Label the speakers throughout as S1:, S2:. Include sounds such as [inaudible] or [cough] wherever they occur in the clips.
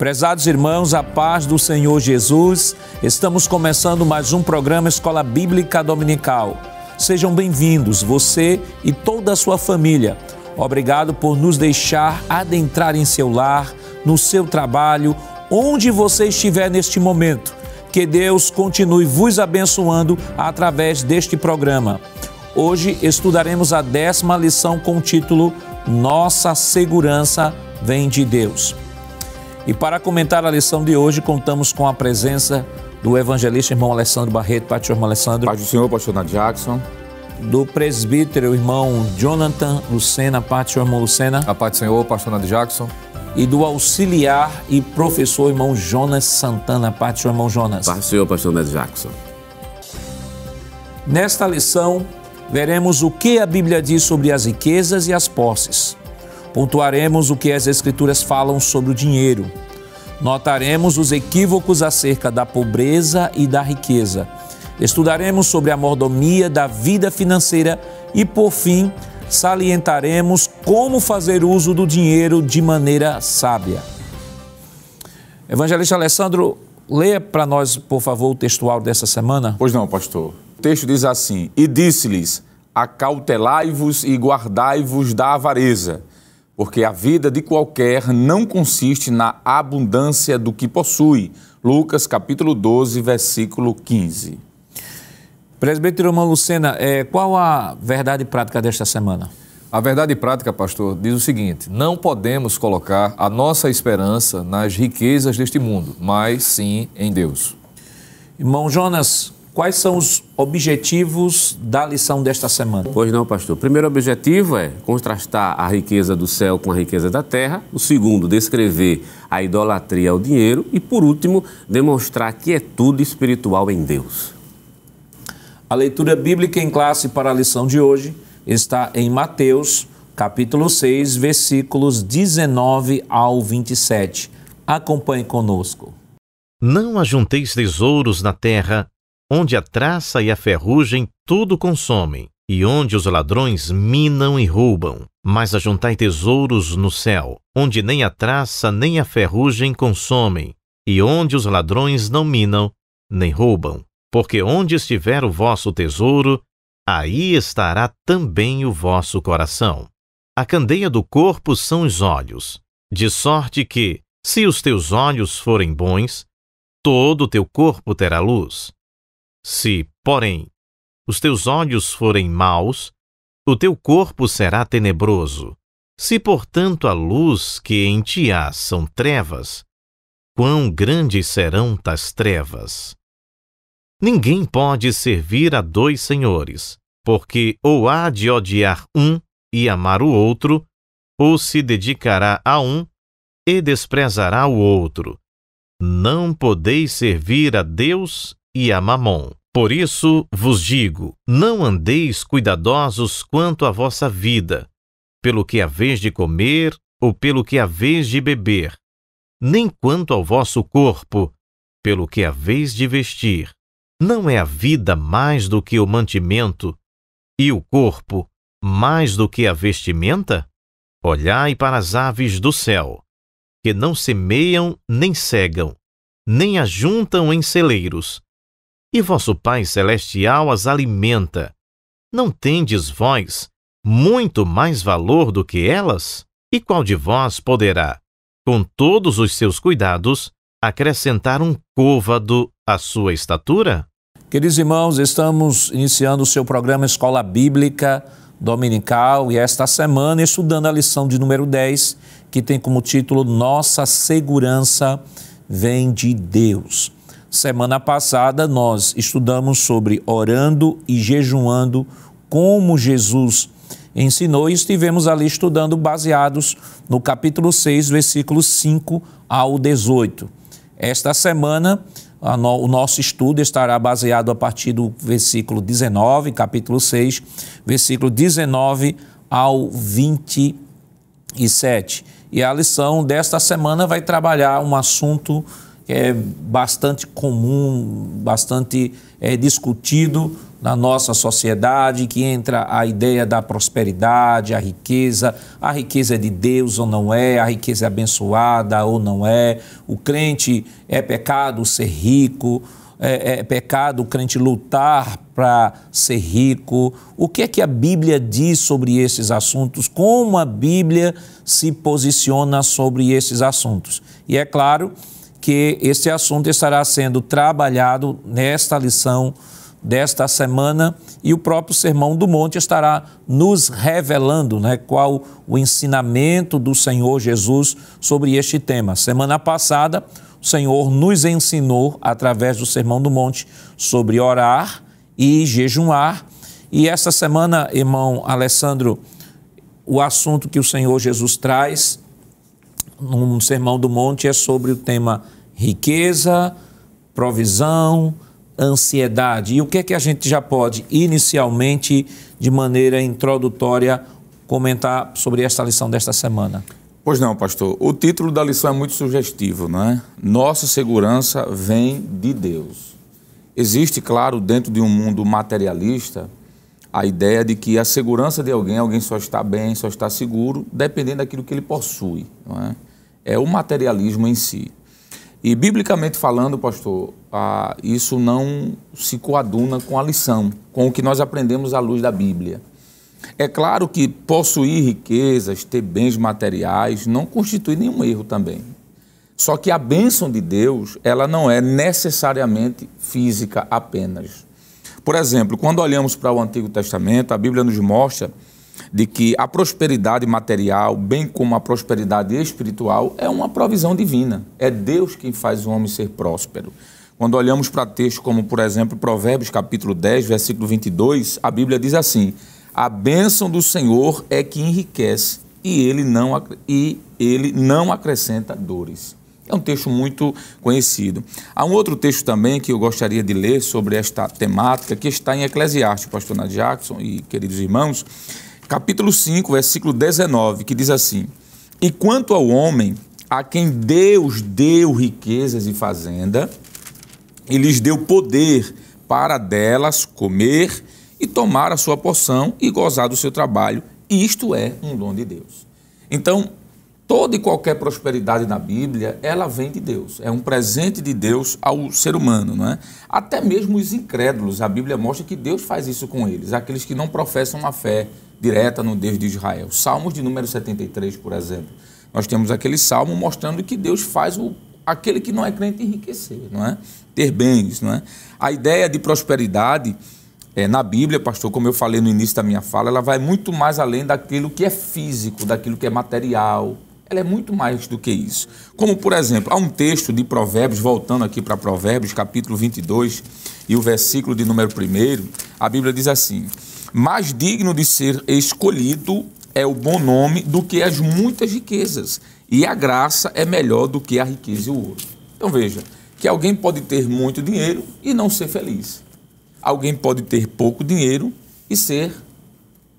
S1: Prezados irmãos, a paz do Senhor Jesus, estamos começando mais um programa Escola Bíblica Dominical. Sejam bem-vindos, você e toda a sua família. Obrigado por nos deixar adentrar em seu lar, no seu trabalho, onde você estiver neste momento. Que Deus continue vos abençoando através deste programa. Hoje estudaremos a décima lição com o título Nossa Segurança Vem de Deus. E para comentar a lição de hoje, contamos com a presença do evangelista irmão Alessandro Barreto. pastor do Senhor, irmão Alessandro. Paz do Senhor, pastor Nath Jackson. Do presbítero irmão Jonathan Lucena. Paz do Senhor, irmão Lucena. A paz do Senhor, pastor Nath Jackson. E do auxiliar e professor irmão Jonas Santana. Paz do Senhor, irmão Jonas. Paz do Senhor, pastor Nath Jackson. Nesta lição, veremos o que a Bíblia diz sobre as riquezas e as posses Pontuaremos o que as Escrituras falam sobre o dinheiro. Notaremos os equívocos acerca da pobreza e da riqueza. Estudaremos sobre a mordomia da vida financeira e, por fim, salientaremos como fazer uso do dinheiro de maneira sábia. Evangelista Alessandro, leia para nós, por favor, o textual dessa semana. Pois não, pastor. O texto diz assim: E disse-lhes:
S2: Acautelai-vos e guardai-vos da avareza porque a vida de qualquer não consiste na abundância do que possui. Lucas
S1: capítulo 12, versículo 15. Presbítero irmão Lucena, é, qual
S3: a verdade prática desta semana? A verdade prática, pastor, diz o seguinte: não podemos colocar a nossa esperança nas riquezas deste mundo, mas sim em Deus.
S1: Irmão Jonas, Quais são os objetivos da lição desta semana?
S4: Pois não, pastor. O primeiro objetivo é contrastar a riqueza do céu com a riqueza da terra. O segundo, descrever a idolatria ao dinheiro. E por último, demonstrar
S1: que é tudo espiritual em Deus. A leitura bíblica em classe para a lição de hoje está em Mateus, capítulo 6, versículos 19 ao 27. Acompanhe conosco.
S5: Não ajunteis tesouros na terra onde a traça e a ferrugem tudo consomem, e onde os ladrões minam e roubam. Mas ajuntai tesouros no céu, onde nem a traça nem a ferrugem consomem, e onde os ladrões não minam nem roubam. Porque onde estiver o vosso tesouro, aí estará também o vosso coração. A candeia do corpo são os olhos, de sorte que, se os teus olhos forem bons, todo o teu corpo terá luz. Se, porém, os teus olhos forem maus, o teu corpo será tenebroso. Se, portanto, a luz que em ti há são trevas, quão grandes serão tais trevas? Ninguém pode servir a dois senhores, porque ou há de odiar um e amar o outro, ou se dedicará a um e desprezará o outro. Não podeis servir a Deus e a Mamon. Por isso vos digo: não andeis cuidadosos quanto à vossa vida, pelo que haveis de comer ou pelo que haveis de beber, nem quanto ao vosso corpo, pelo que haveis de vestir. Não é a vida mais do que o mantimento, e o corpo mais do que a vestimenta? Olhai para as aves do céu, que não semeiam nem cegam, nem ajuntam em celeiros e vosso Pai Celestial as alimenta. Não tendes vós muito mais valor do que elas? E qual de vós poderá, com todos os seus cuidados, acrescentar um côvado à sua estatura?
S1: Queridos irmãos, estamos iniciando o seu programa Escola Bíblica Dominical e esta semana estudando a lição de número 10, que tem como título Nossa Segurança Vem de Deus. Semana passada nós estudamos sobre orando e jejuando, como Jesus ensinou, e estivemos ali estudando baseados no capítulo 6, versículos 5 ao 18. Esta semana, no, o nosso estudo estará baseado a partir do versículo 19, capítulo 6, versículo 19 ao 27. E a lição desta semana vai trabalhar um assunto é bastante comum, bastante é, discutido na nossa sociedade, que entra a ideia da prosperidade, a riqueza, a riqueza é de Deus ou não é, a riqueza é abençoada ou não é, o crente é pecado ser rico, é, é pecado o crente lutar para ser rico. O que é que a Bíblia diz sobre esses assuntos? Como a Bíblia se posiciona sobre esses assuntos? E é claro que esse assunto estará sendo trabalhado nesta lição desta semana e o próprio Sermão do Monte estará nos revelando né, qual o ensinamento do Senhor Jesus sobre este tema. Semana passada, o Senhor nos ensinou, através do Sermão do Monte, sobre orar e jejumar. E esta semana, irmão Alessandro, o assunto que o Senhor Jesus traz no Sermão do Monte é sobre o tema riqueza, provisão, ansiedade. E o que é que a gente já pode inicialmente, de maneira introdutória, comentar sobre esta lição desta semana? Pois
S2: não, pastor. O título da lição é muito sugestivo, não é? Nossa segurança vem de Deus. Existe, claro, dentro de um mundo materialista, a ideia de que a segurança de alguém, alguém só está bem, só está seguro, dependendo daquilo que ele possui, não é? é o materialismo em si. E, biblicamente falando, pastor, ah, isso não se coaduna com a lição, com o que nós aprendemos à luz da Bíblia. É claro que possuir riquezas, ter bens materiais, não constitui nenhum erro também. Só que a bênção de Deus, ela não é necessariamente física apenas. Por exemplo, quando olhamos para o Antigo Testamento, a Bíblia nos mostra de que a prosperidade material, bem como a prosperidade espiritual, é uma provisão divina. É Deus quem faz o homem ser próspero. Quando olhamos para textos como, por exemplo, Provérbios capítulo 10, versículo 22, a Bíblia diz assim: "A bênção do Senhor é que enriquece e ele não e ele não acrescenta dores". É um texto muito conhecido. Há um outro texto também que eu gostaria de ler sobre esta temática, que está em Eclesiastes, pastor Jackson e queridos irmãos, capítulo 5, versículo 19, que diz assim: E quanto ao homem, a quem Deus deu riquezas e fazenda, e lhes deu poder para delas comer e tomar a sua porção e gozar do seu trabalho, isto é um dom de Deus. Então, toda e qualquer prosperidade na Bíblia, ela vem de Deus, é um presente de Deus ao ser humano, não é? Até mesmo os incrédulos, a Bíblia mostra que Deus faz isso com eles, aqueles que não professam a fé direta no Deus de Israel. Salmos de número 73, por exemplo. Nós temos aquele salmo mostrando que Deus faz o, aquele que não é crente enriquecer, não é? Ter bens, não é? A ideia de prosperidade é, na Bíblia, pastor, como eu falei no início da minha fala, ela vai muito mais além daquilo que é físico, daquilo que é material. Ela é muito mais do que isso. Como, por exemplo, há um texto de Provérbios, voltando aqui para Provérbios, capítulo 22, e o versículo de número 1, a Bíblia diz assim: mais digno de ser escolhido é o bom nome do que as muitas riquezas, e a graça é melhor do que a riqueza e o ouro. Então veja, que alguém pode ter muito dinheiro e não ser feliz. Alguém pode ter pouco dinheiro e ser,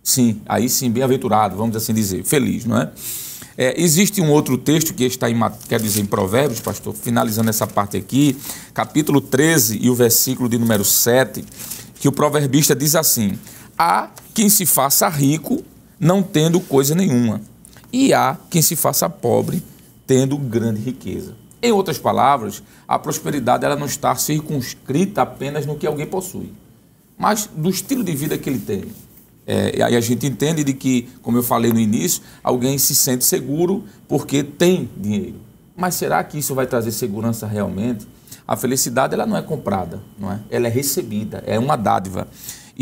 S2: sim, aí sim, bem-aventurado, vamos assim dizer, feliz, não é? É, existe um outro texto que está em, quer dizer, em Provérbios, pastor, finalizando essa parte aqui, capítulo 13 e o versículo de número 7, que o proverbista diz assim: Há quem se faça rico não tendo coisa nenhuma, e há quem se faça pobre tendo grande riqueza. Em outras palavras, a prosperidade ela não está circunscrita apenas no que alguém possui, mas do estilo de vida que ele tem. É, e aí a gente entende de que, como eu falei no início, alguém se sente seguro porque tem dinheiro. Mas será que isso vai trazer segurança realmente? A felicidade ela não é comprada, não é? Ela é recebida, é uma dádiva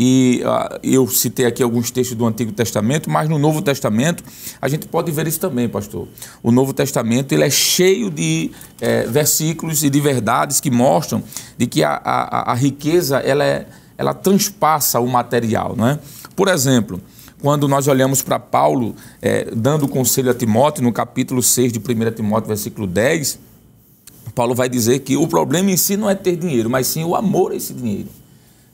S2: e ah, eu citei aqui alguns textos do Antigo Testamento, mas no Novo Testamento a gente pode ver isso também, pastor. O Novo Testamento ele é cheio de eh, versículos e de verdades que mostram de que a, a, a riqueza ela, é, ela transpassa o material, não é? Por exemplo, quando nós olhamos para Paulo eh, dando conselho a Timóteo, no capítulo 6 de 1 Timóteo, versículo 10, Paulo vai dizer que o problema em si não é ter dinheiro, mas sim o amor a esse dinheiro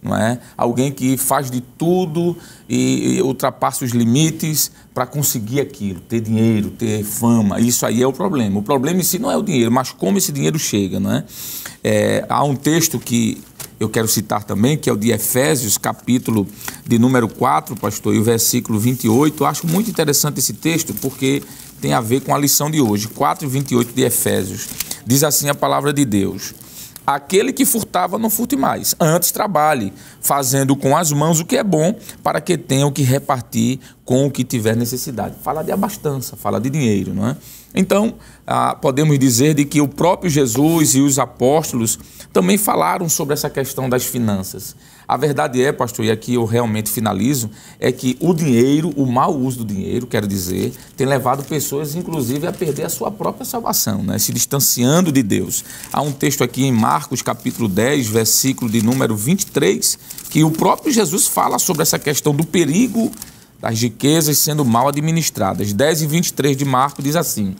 S2: não é? Alguém que faz de tudo e, ultrapassa os limites para conseguir aquilo, ter dinheiro, ter fama. Isso aí é o problema. O problema em si não é o dinheiro, mas como esse dinheiro chega, não é? é há um texto que eu quero citar também, que é o de Efésios, capítulo de número 4, pastor, e o versículo 28. Eu acho muito interessante esse texto porque tem a ver com a lição de hoje. 4 e 28 de Efésios. Diz assim a palavra de Deus: Aquele que furtava, não furte mais. Antes trabalhe, fazendo com as mãos o que é bom, para que tenha o que repartir com o que tiver necessidade. Fala de abastança, fala de dinheiro, não é? Então, ah, podemos dizer de que o próprio Jesus e os apóstolos também falaram sobre essa questão das finanças. A verdade é, pastor, e aqui é eu realmente finalizo, é que o dinheiro, o mau uso do dinheiro, quero dizer, tem levado pessoas, inclusive, a perder a sua própria salvação, né? se distanciando de Deus. Há um texto aqui em Marcos, capítulo 10, versículo de número 23, que o próprio Jesus fala sobre essa questão do perigo das riquezas sendo mal administradas. 10 e 23 de Marcos diz assim.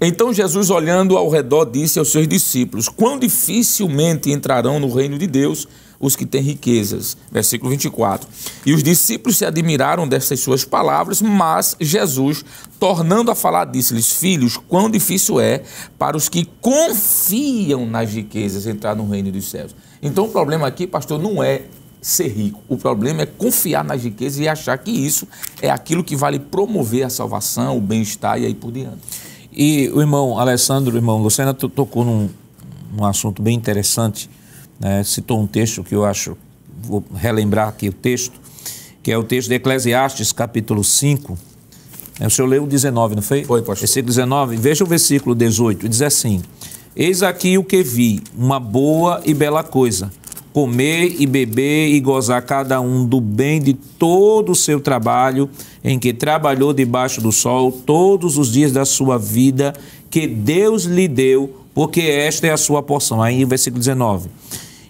S2: Então Jesus, olhando ao redor, disse aos seus discípulos: Quão dificilmente entrarão no reino de Deus os que têm riquezas. Versículo 24. E os discípulos se admiraram destas suas palavras, mas Jesus, tornando a falar, disse-lhes: Filhos, quão difícil é para os que confiam nas riquezas entrar no reino dos céus. Então o problema aqui, pastor, não é ser rico. O problema é confiar nas riquezas e achar que isso é aquilo que vale promover a salvação, o
S1: bem-estar e aí por diante. E o irmão Alessandro, o irmão Lucena, tocou num, num assunto bem interessante, né? citou um texto que eu acho, vou relembrar aqui o texto, que é o texto de Eclesiastes, capítulo 5. É, o senhor leu o 19, não foi? Foi, pastor. Versículo 19, veja o versículo 18, diz assim: Eis aqui o que vi, uma boa e bela coisa comer e beber e gozar cada um do bem de todo o seu trabalho, em que trabalhou debaixo do sol todos os dias da sua vida, que Deus lhe deu, porque esta é a sua porção. Aí, versículo 19.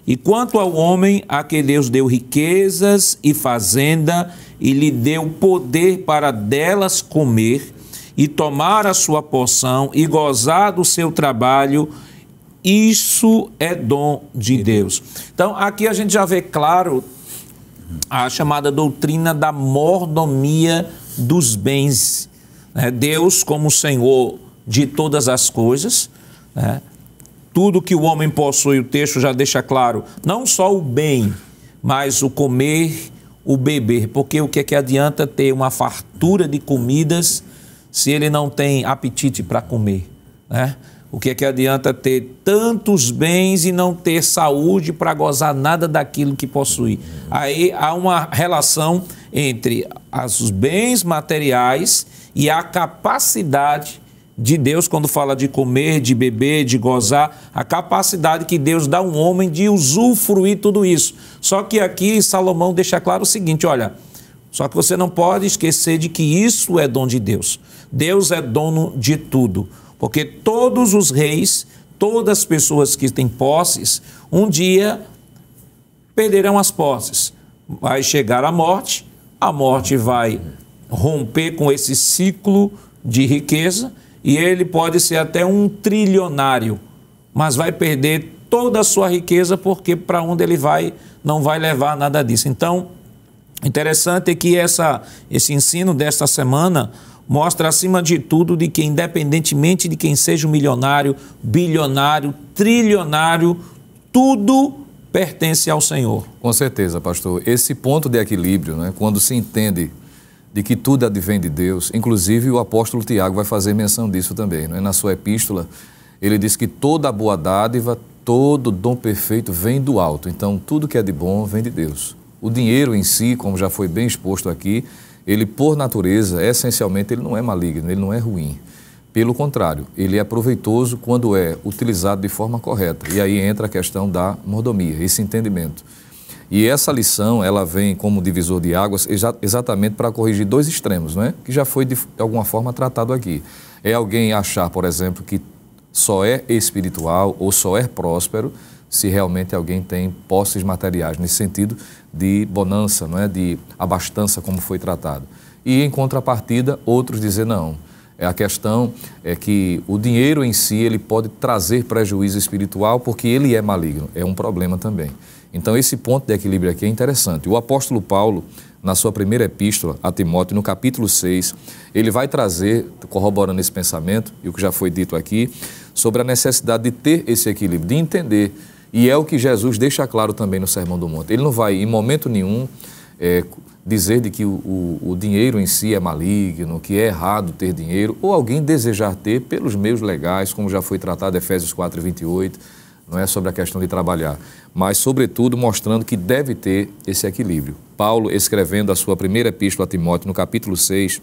S1: E quanto ao homem, a que Deus deu riquezas e fazenda, e lhe deu poder para delas comer, e tomar a sua porção, e gozar do seu trabalho, isso é dom de Deus. Então, aqui a gente já vê claro a chamada doutrina da mordomia dos bens. Né? Deus, como Senhor de todas as coisas, né? tudo que o homem possui, o texto já deixa claro, não só o bem, mas o comer, o beber. Porque o que é que adianta ter uma fartura de comidas se ele não tem apetite para comer? Né? O que é que adianta ter tantos bens e não ter saúde para gozar nada daquilo que possui? Aí há uma relação entre os bens materiais e a capacidade de Deus, quando fala de comer, de beber, de gozar, a capacidade que Deus dá a um homem de usufruir tudo isso. Só que aqui Salomão deixa claro o seguinte: olha, só que você não pode esquecer de que isso é dom de Deus. Deus é dono de tudo. Porque todos os reis, todas as pessoas que têm posses, um dia perderão as posses. Vai chegar a morte, a morte vai romper com esse ciclo de riqueza e ele pode ser até um trilionário, mas vai perder toda a sua riqueza porque para onde ele vai não vai levar nada disso. Então, interessante é que essa, esse ensino desta semana mostra, acima de tudo, de que, independentemente de quem seja um milionário, bilionário, trilionário, tudo
S3: pertence ao Senhor. Com certeza, pastor. Esse ponto de equilíbrio, né, quando se entende de que tudo advém de Deus, inclusive o apóstolo Tiago vai fazer menção disso também. Né? Na sua epístola, ele diz que toda boa dádiva, todo dom perfeito vem do alto. Então, tudo que é de bom vem de Deus. O dinheiro em si, como já foi bem exposto aqui, ele por natureza, essencialmente, ele não é maligno, ele não é ruim. Pelo contrário, ele é proveitoso quando é utilizado de forma correta. E aí entra a questão da mordomia, esse entendimento. E essa lição, ela vem como divisor de águas exatamente para corrigir dois extremos, né? que já foi de alguma forma tratado aqui. É alguém achar, por exemplo, que só é espiritual ou só é próspero se realmente alguém tem posses materiais, nesse sentido de bonança, não é? de abastança, como foi tratado. E, em contrapartida, outros dizem não. É a questão é que o dinheiro em si ele pode trazer prejuízo espiritual porque ele é maligno, é um problema também. Então, esse ponto de equilíbrio aqui é interessante. O apóstolo Paulo, na sua primeira epístola a Timóteo, no capítulo 6, ele vai trazer, corroborando esse pensamento e o que já foi dito aqui, sobre a necessidade de ter esse equilíbrio, de entender e é o que Jesus deixa claro também no Sermão do Monte. Ele não vai, em momento nenhum, é, dizer de que o, o, o, dinheiro em si é maligno, que é errado ter dinheiro, ou alguém desejar ter pelos meios legais, como já foi tratado Efésios 4, 28, não é sobre a questão de trabalhar, mas, sobretudo, mostrando que deve ter esse equilíbrio. Paulo, escrevendo a sua primeira epístola a Timóteo, no capítulo 6,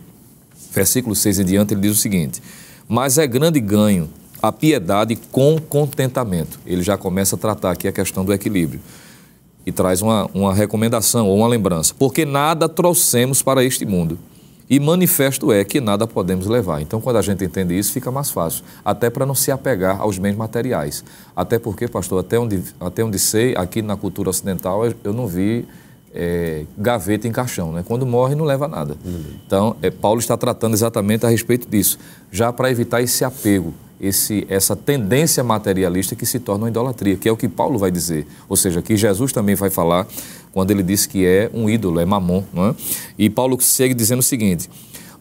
S3: versículo 6 em diante, ele diz o seguinte: Mas é grande ganho a piedade com contentamento. Ele já começa a tratar aqui a questão do equilíbrio e traz uma, uma recomendação ou uma lembrança. Porque nada trouxemos para este mundo. E manifesto é que nada podemos levar. Então, quando a gente entende isso, fica mais fácil, até para não se apegar aos bens materiais. Até porque, pastor, até onde, até onde sei, aqui na cultura ocidental, eu não vi é, gaveta em caixão. Né? Quando morre, não leva nada. Uhum. Então, é, Paulo está tratando exatamente a respeito disso, já para evitar esse apego esse, essa tendência materialista que se torna uma idolatria, que é o que Paulo vai dizer. Ou seja, que Jesus também vai falar quando ele diz que é um ídolo, é mamon. É? E Paulo segue dizendo o seguinte: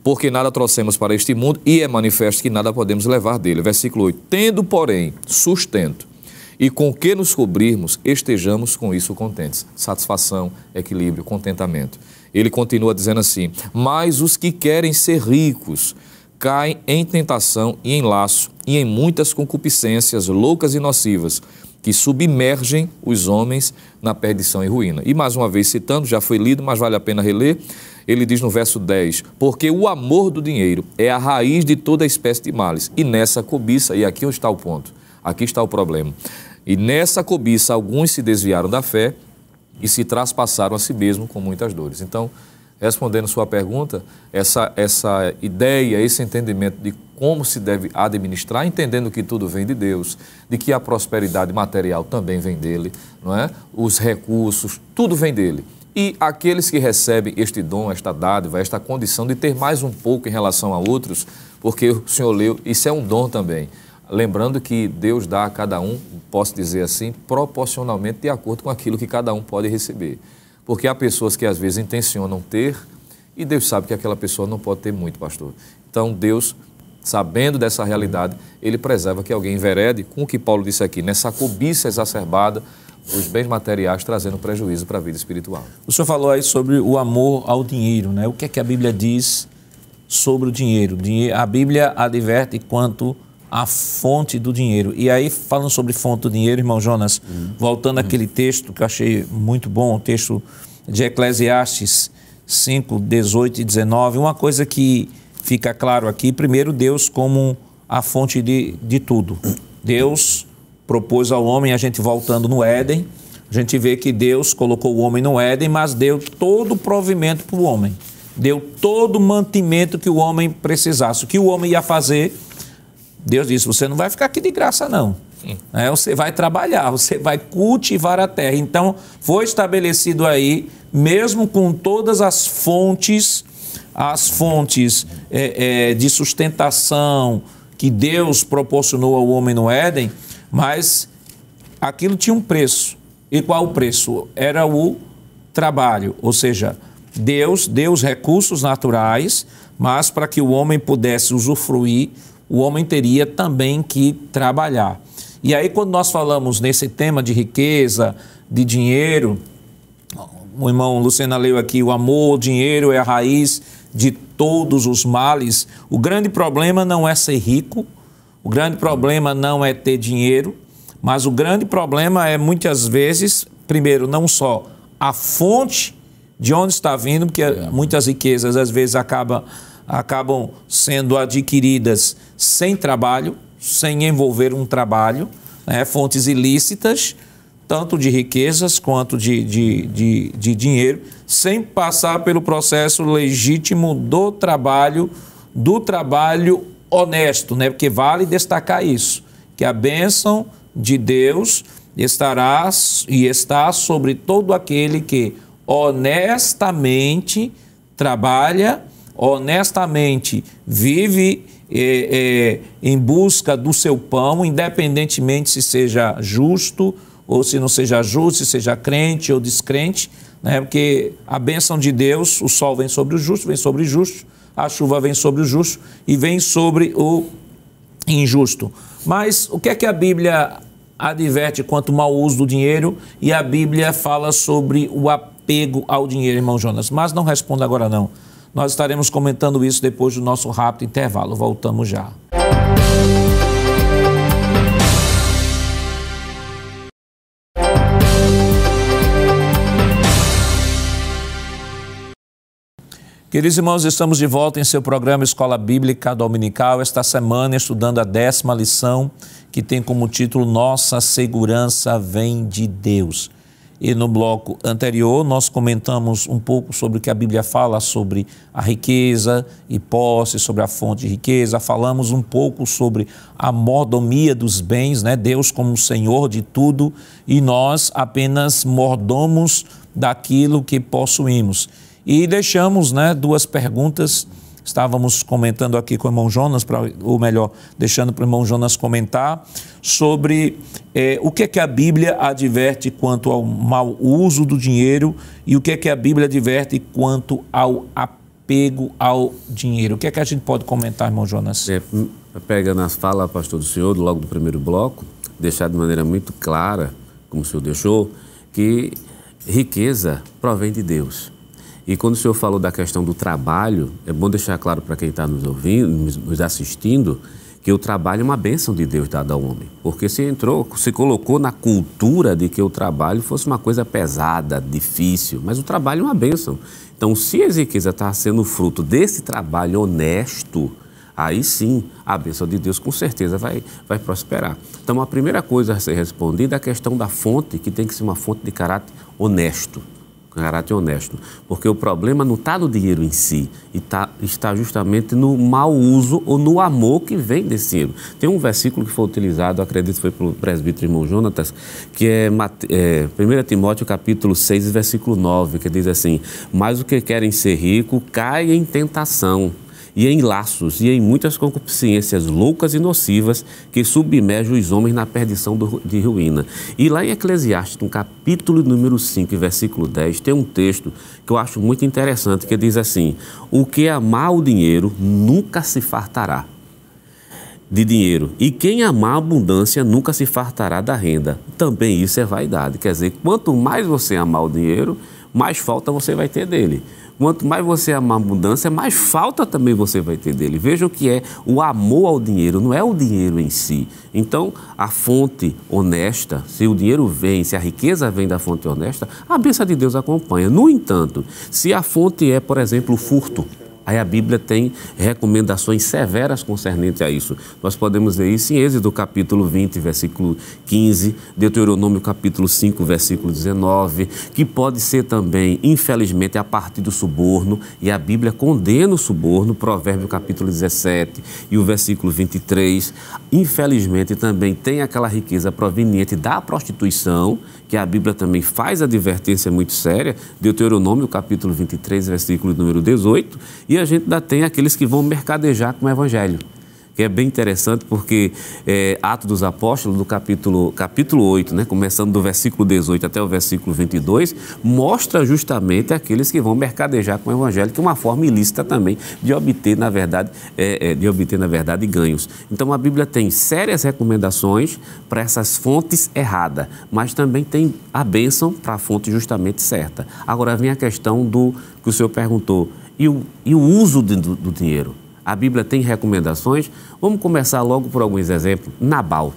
S3: Porque nada trouxemos para este mundo e é manifesto que nada podemos levar dele. Versículo 8: Tendo, porém, sustento e com que nos cobrirmos, estejamos com isso contentes. Satisfação, equilíbrio, contentamento. Ele continua dizendo assim: Mas os que querem ser ricos caem em tentação e em laço e em muitas concupiscências loucas e nocivas que submergem os homens na perdição e ruína. E mais uma vez citando, já foi lido, mas vale a pena reler, ele diz no verso 10: Porque o amor do dinheiro é a raiz de toda espécie de males, e nessa cobiça, e aqui está o ponto, aqui está o problema. E nessa cobiça, alguns se desviaram da fé e se traspassaram a si mesmo com muitas dores. Então, respondendo sua pergunta, essa, essa ideia, esse entendimento de como se deve administrar, entendendo que tudo vem de Deus, de que a prosperidade material também vem dele, não é? Os recursos, tudo vem dele. E aqueles que recebem este dom, esta dádiva, esta condição de ter mais um pouco em relação a outros, porque o Senhor leu, isso é um dom também. Lembrando que Deus dá a cada um, posso dizer assim, proporcionalmente de acordo com aquilo que cada um pode receber. Porque há pessoas que às vezes intencionam ter e Deus sabe que aquela pessoa não pode ter muito, pastor. Então Deus, sabendo dessa realidade, ele preserva que alguém enverede com o que Paulo disse aqui, nessa cobiça exacerbada, os bens materiais trazendo prejuízo para a vida espiritual.
S1: O senhor falou aí sobre o amor ao dinheiro, né? O que é que a Bíblia diz sobre o dinheiro? A Bíblia adverte quanto a fonte do dinheiro. E aí, falando sobre fonte do dinheiro, irmão Jonas, uhum. voltando uhum. àquele texto que eu achei muito bom, o texto de Eclesiastes 5, 18 e 19, uma coisa que fica claro aqui, primeiro, Deus como a fonte de, de tudo. Deus propôs ao homem, a gente voltando no Éden, a gente vê que Deus colocou o homem no Éden, mas deu todo o provimento para o homem. Deu todo o mantimento que o homem precisasse. O que o homem ia fazer Deus disse: você não vai ficar aqui de graça, não. É, você vai trabalhar, você vai cultivar a terra. Então, foi estabelecido aí, mesmo com todas as fontes, as fontes é, é, de sustentação que Deus proporcionou ao homem no Éden, mas aquilo tinha um preço. E qual o preço? Era o trabalho, ou seja, Deus deu os recursos naturais, mas para que o homem pudesse usufruir o homem teria também que trabalhar. E aí, quando nós falamos nesse tema de riqueza, de dinheiro, o irmão Lucena leu aqui: o amor, o dinheiro é a raiz de todos os males. O grande problema não é ser rico, o grande problema não é ter dinheiro, mas o grande problema é muitas vezes, primeiro, não só a fonte de onde está vindo, porque é. muitas riquezas às vezes acaba, acabam sendo adquiridas sem trabalho, sem envolver um trabalho, né? fontes ilícitas, tanto de riquezas quanto de, de, de, de dinheiro, sem passar pelo processo legítimo do trabalho, do trabalho honesto, né? Porque vale destacar isso, que a bênção de Deus estará e está sobre todo aquele que honestamente trabalha, honestamente vive é, é, em busca do seu pão, independentemente se seja justo ou se não seja justo, se seja crente ou descrente, né? porque a bênção de Deus, o sol vem sobre o justo, vem sobre o justo, a chuva vem sobre o justo e vem sobre o injusto. Mas o que é que a Bíblia adverte quanto ao mau uso do dinheiro e a Bíblia fala sobre o apego ao dinheiro, irmão Jonas? Mas não responda agora não. Nós estaremos comentando isso depois do nosso rápido intervalo. Voltamos já. Queridos irmãos, estamos de volta em seu programa Escola Bíblica Dominical, esta semana estudando a décima lição que tem como título Nossa Segurança Vem de Deus. E no bloco anterior, nós comentamos um pouco sobre o que a Bíblia fala sobre a riqueza e posse, sobre a fonte de riqueza. Falamos um pouco sobre a mordomia dos bens, né? Deus como Senhor de tudo e nós apenas mordomos daquilo que possuímos. E deixamos né, duas perguntas Estávamos comentando aqui com o irmão Jonas, pra, ou melhor, deixando para o irmão Jonas comentar sobre é, o que é que a Bíblia adverte quanto ao mau uso do dinheiro e o que é que a Bíblia adverte quanto ao apego ao dinheiro. O que é que a gente pode comentar, irmão Jonas? É, pega
S4: nas fala, pastor do senhor, logo do primeiro bloco, deixar de maneira muito clara, como o senhor deixou, que riqueza provém de Deus. E quando o senhor falou da questão do trabalho, é bom deixar claro para quem está nos ouvindo, nos assistindo, que o trabalho é uma bênção de Deus dada ao homem. Porque se entrou, se colocou na cultura de que o trabalho fosse uma coisa pesada, difícil, mas o trabalho é uma bênção. Então, se a riqueza está sendo fruto desse trabalho honesto, aí sim a bênção de Deus com certeza vai, vai prosperar. Então, a primeira coisa a ser respondida é a questão da fonte, que tem que ser uma fonte de caráter honesto caráter honesto, porque o problema não está no dinheiro em si, e tá, está justamente no mau uso ou no amor que vem desse dinheiro. Tem um versículo que foi utilizado, acredito que foi pelo presbítero irmão Jonatas, que é, é 1 Timóteo capítulo 6, versículo 9, que diz assim, mas o que querem ser rico cai em tentação e em laços e em muitas concupiscências loucas e nocivas que submergem os homens na perdição do, de ruína. E lá em Eclesiastes, no capítulo número 5, versículo 10, tem um texto que eu acho muito interessante que diz assim: O que amar o dinheiro nunca se fartará de dinheiro. E quem amar a abundância nunca se fartará da renda. Também isso é vaidade. Quer dizer, quanto mais você amar o dinheiro, mais falta você vai ter dele. Quanto mais você amar a mudança, mais falta também você vai ter dele. Veja o que é o amor ao dinheiro, não é o dinheiro em si. Então, a fonte honesta, se o dinheiro vem, se a riqueza vem da fonte honesta, a bênção de Deus acompanha. No entanto, se a fonte é, por exemplo, o furto, Aí a Bíblia tem recomendações severas concernentes a isso. Nós podemos ver isso em Êxodo capítulo 20, versículo 15, Deuteronômio capítulo 5, versículo 19, que pode ser também, infelizmente, a partir do suborno, e a Bíblia condena o suborno, Provérbio capítulo 17 e o versículo 23. Infelizmente também tem aquela riqueza proveniente da prostituição que a Bíblia também faz advertência muito séria, Deuteronômio capítulo 23, versículo número 18, e a gente ainda tem aqueles que vão mercadejar com o Evangelho que é bem interessante porque é, Atos dos Apóstolos, do capítulo, capítulo 8, né, começando do versículo 18 até o versículo 22, mostra justamente aqueles que vão mercadejar com o Evangelho, que é uma forma ilícita também de obter, na verdade, é, é, de obter, na verdade, ganhos. Então a Bíblia tem sérias recomendações para essas fontes erradas, mas também tem a bênção para a fonte justamente certa. Agora vem a questão do que o senhor perguntou, e o, e o uso do, do dinheiro? A Bíblia tem recomendações. Vamos começar logo por alguns exemplos. Nabal.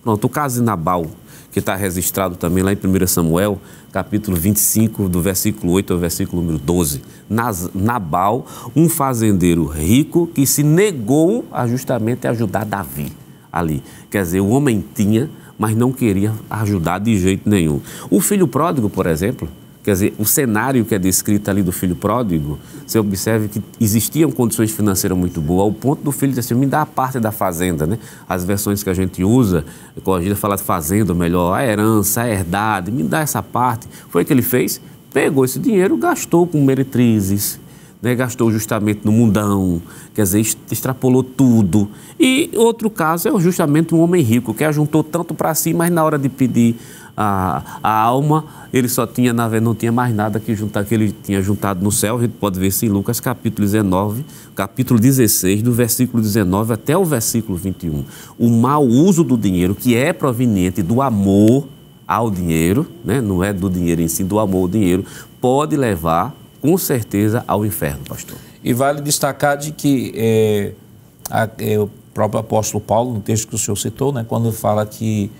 S4: Pronto, o caso de Nabal, que está registrado também lá em 1 Samuel, capítulo 25, do versículo 8 ao versículo número 12. Nas, Nabal, um fazendeiro rico que se negou a justamente ajudar Davi ali. Quer dizer, o homem tinha, mas não queria ajudar de jeito nenhum. O filho pródigo, por exemplo, Quer dizer, o cenário que é descrito ali do filho pródigo, você observa que existiam condições financeiras muito boas, ao ponto do filho dizer assim, me dá a parte da fazenda, né? As versões que a gente usa, corrigida fala de fazenda, melhor, a herança, a herdade, me dá essa parte. Foi o que ele fez? Pegou esse dinheiro, gastou com meretrizes, né, gastou justamente no mundão, quer dizer, extrapolou tudo. E outro caso é justamente um homem rico, que ajuntou tanto para si, mas na hora de pedir a, a alma, ele só tinha, na verdade, não tinha mais nada que juntar, que ele tinha juntado no céu. A gente pode ver isso em Lucas capítulo 19, capítulo 16, do versículo 19 até o versículo 21. O mau uso do dinheiro, que é proveniente do amor ao dinheiro, né? não é do dinheiro em si, do amor ao dinheiro, pode levar, com certeza, ao
S1: inferno, pastor. E vale destacar de que é, a, é, o próprio apóstolo Paulo, no texto que o senhor citou, né, quando fala que